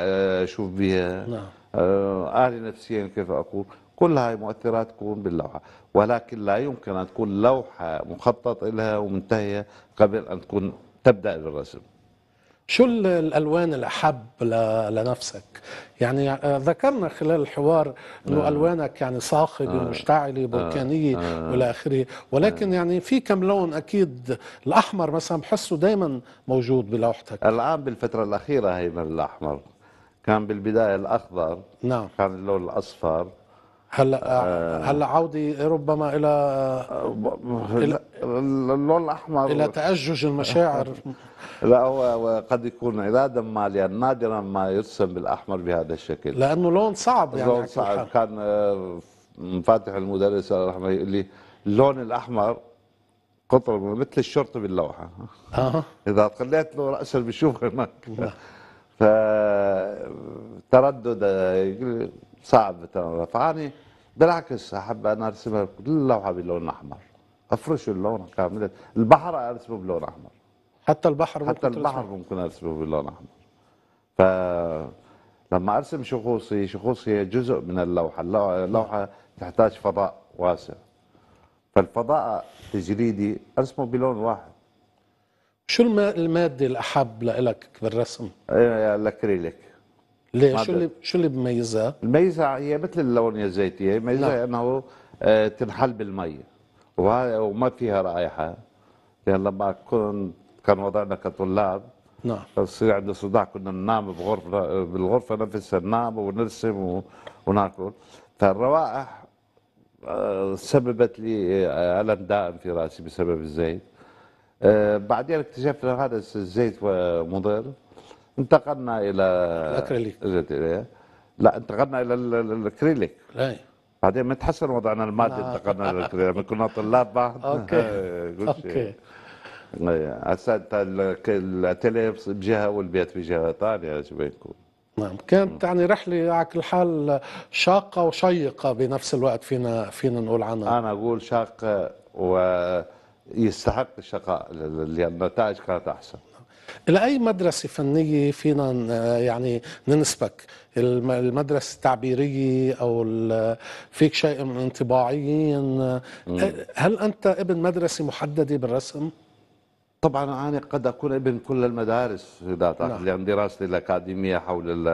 اشوف بها نعم آه، اهلي نفسيا كيف اقول كل هاي مؤثرات تكون باللوحه ولكن لا يمكن ان تكون لوحه مخطط لها ومنتهيه قبل ان تكون تبدا بالرسم شو الالوان الاحب لنفسك يعني آه، ذكرنا خلال الحوار انه آه. الوانك يعني صاخبه آه. مشتعله آه. بركانيه آه. والى اخره ولكن آه. يعني في كم لون اكيد الاحمر مثلا بحسه دائما موجود بلوحتك الان بالفتره الاخيره هي الاحمر كان بالبدايه الاخضر نعم كان اللون الاصفر هلا آه. هلا عودي ربما الى آه، اللون الاحمر الى تاجج المشاعر [LAUGHS] لا هو قد يكون ما ماليا نادرا ما يرسم بالاحمر بهذا الشكل لانه لون صعب يعني لون صعب كان آه، مفاتح المدرس الله يرحمه يقول لي اللون الاحمر قطر مثل الشرطه باللوحه آه. [LAUGHS] اذا طلعت له راسه بشوف هناك فتردد صعب ترى بالعكس احب انا ارسمها كل اللوحه باللون الاحمر افرش اللون كامل البحر ارسمه باللون احمر حتى البحر حتى ممكن البحر ترسمه. ممكن ارسمه باللون الاحمر ف لما ارسم شخوصي شخوصي هي جزء من اللوحه اللوحه تحتاج فضاء واسع فالفضاء التجريدي ارسمه بلون واحد شو الماده الاحب لك بالرسم؟ إيه، الاكريليك ليه شو اللي شو اللي بميزها؟ الميزة هي مثل اللون الزيتية ميزها نعم. انه آه، تنحل بالمي وما فيها رائحة لان يعني لما كن كان وضعنا كطلاب نعم بصير عندنا صداع كنا ننام بغرفة بالغرفة نفسها ننام ونرسم وناكل فالروائح آه، سببت لي آه، ألم دائم في رأسي بسبب الزيت بعدين اكتشفت هذا الزيت مضر انتقلنا الى الاكريليك لا انتقلنا الى الاكريليك بعدين ما تحسن وضعنا المادي آه. انتقلنا للاكريليك كنا طلاب بعض [LAUGHS] اوكي [LAUGHS] اوكي إيه، هسه انت الاتيليه بجهه والبيت بجهه ثانيه شو بينكم نعم كانت يعني رحلة على كل حال شاقة وشيقة بنفس الوقت فينا فينا نقول عنها أنا أقول شاقة ويستحق الشقاء لأن النتائج كانت أحسن لأي مدرسة فنية فينا يعني ننسبك المدرسة التعبيرية أو فيك شيء من انطباعيين هل أنت ابن مدرسة محددة بالرسم؟ طبعا أنا قد أكون ابن كل المدارس اذا تعرف نعم. لأن دراستي الأكاديمية حول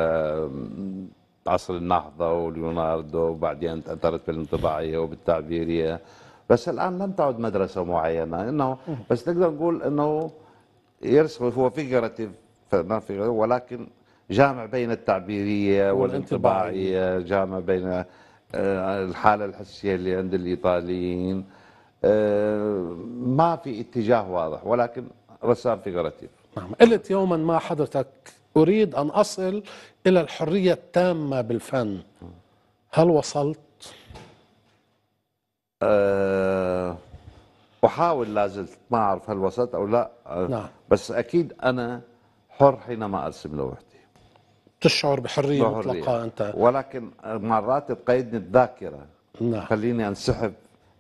عصر النهضة وليوناردو وبعدين تأثرت بالانطباعية وبالتعبيرية بس الآن لم تعد مدرسة معينة إنه بس نقدر نقول إنه يرسم هو فيجراتيف ولكن جامع بين التعبيريه والانطباعيه جامع بين آه، الحاله الحسيه اللي عند الايطاليين آه، ما في اتجاه واضح ولكن رسام فيجراتيف نعم قلت يوما ما حضرتك اريد ان اصل الى الحريه التامه بالفن هل وصلت؟ أه احاول لازلت ما اعرف هل وصلت او لا نعم. بس اكيد انا حر حينما ارسم لوحتي تشعر بحريه مطلقه انت ولكن مرات تقيدني الذاكره نعم. خليني انسحب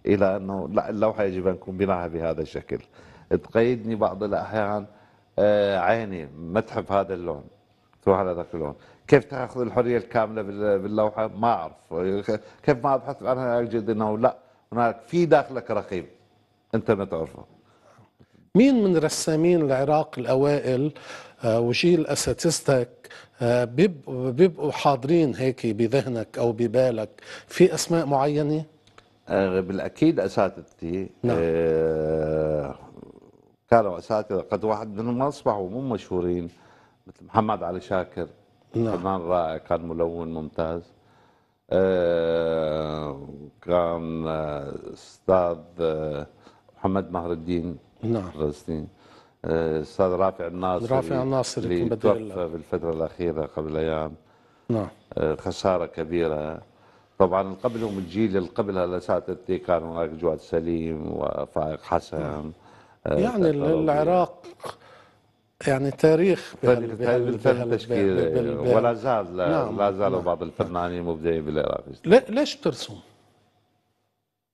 الى انه لا اللوحه يجب ان تكون بناها بهذا الشكل تقيدني بعض الاحيان آه، عيني ما تحب هذا اللون تروح على ذاك اللون كيف تاخذ الحريه الكامله باللوحه ما اعرف كيف ما ابحث عنها اجد انه لا هناك في داخلك رقيب انت ما تعرفه مين من رسامين العراق الاوائل آه، وجيل اساتذتك آه، بيبقوا حاضرين هيك بذهنك او ببالك في اسماء معينه؟ آه، بالاكيد اساتذتي نعم. آه كانوا اساتذه قد واحد منهم ما اصبحوا مو مشهورين مثل محمد علي شاكر نعم كان رائع كان ملون ممتاز آه كان استاذ آه محمد مهر الدين نعم الرزدين الاستاذ آه، رافع الناصري رافع الناصري اللي توفى في الفتره الاخيره قبل ايام نعم آه، خساره كبيره طبعا قبلهم الجيل اللي قبلها الاساتذه كان هناك جواد سليم وفائق حسن آه، يعني العراق يعني تاريخ بالفن التشكيلي ولا زال نعم. لا زالوا نعم. بعض الفنانين مبدعين بالعراق ليش بترسم؟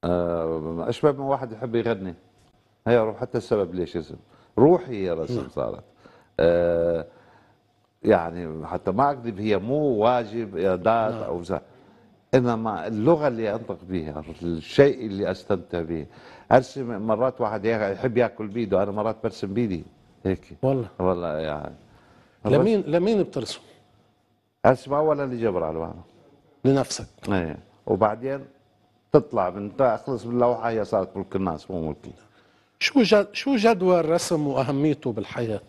آه، اشبه من واحد يحب يغني هي روح حتى السبب ليش اسم روحي هي رسم صارت أه يعني حتى ما اكذب هي مو واجب اعداد نعم. او زا انما اللغه اللي انطق بها الشيء اللي استمتع به ارسم مرات واحد يحب ياكل بيده انا مرات برسم بيدي هيك والله والله يعني لمين لمين بترسم؟ ارسم اولا لجبر على لنفسك ايه وبعدين تطلع انت اخلص باللوحه هي صارت ملك الناس مو ملك الله شو جد شو جدوى الرسم واهميته بالحياه؟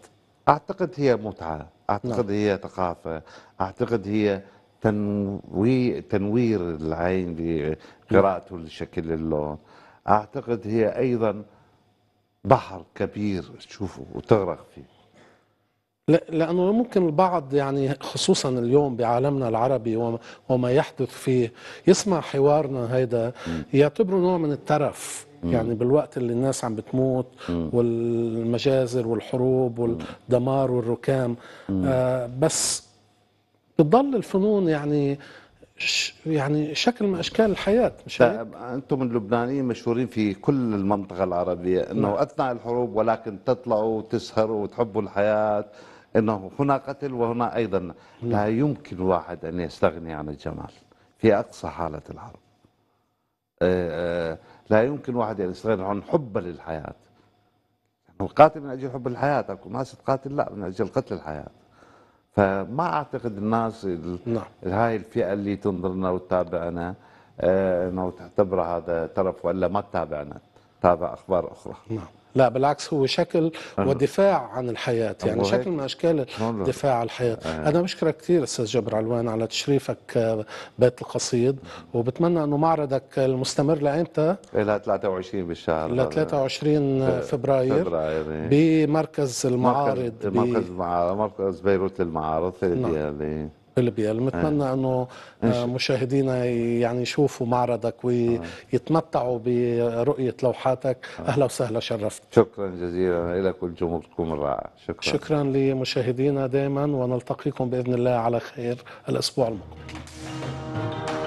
اعتقد هي متعه، اعتقد نعم. هي ثقافه، اعتقد هي تنوي تنوير العين بقراءته لشكل اللون، اعتقد هي ايضا بحر كبير تشوفه وتغرق فيه. لانه ممكن البعض يعني خصوصا اليوم بعالمنا العربي وما يحدث فيه يسمع حوارنا هيدا يعتبره نوع من الترف يعني بالوقت اللي الناس عم بتموت والمجازر والحروب والدمار والركام آه، بس بتضل الفنون يعني يعني شكل من اشكال الحياه مش انتم اللبنانيين مشهورين في كل المنطقه العربيه انه نعم. اثناء الحروب ولكن تطلعوا وتسهروا وتحبوا الحياه أنه هنا قتل وهنا أيضا لا يمكن واحد أن يستغني عن الجمال في أقصى حالة الحرب آه، آه، لا يمكن واحد أن يستغني عن حبه للحياة يعني القاتل من أجل حب الحياة أكو ناس تقاتل لا من أجل قتل الحياة فما أعتقد الناس نعم. هاي الفئة اللي تنظرنا وتتابعنا آه، أنه تعتبر هذا ترف ولا ما تتابعنا تابع أخبار أخرى نعم لا بالعكس هو شكل ودفاع عن الحياة يعني شكل من أشكال دفاع عن الحياة آه. أنا بشكرك كثير أستاذ جبر علوان على تشريفك آه، بيت القصيد وبتمنى أنه معرضك المستمر لأمتى؟ إلى إيه، 23 بالشهر إلى 23 فبراير, فبراير إيه. بمركز المعارض مركز, بي... مركز, المعارض مركز بيروت المعارض في نعم. سلبيا بنتمنى آه. انه آه مشاهدينا يعني يشوفوا معرضك ويتمتعوا آه. برؤيه لوحاتك آه. اهلا وسهلا شرفت شكرا جزيلا لك ولجمهوركم الرائع شكرا شكرا لمشاهدينا دائما ونلتقيكم باذن الله على خير الاسبوع المقبل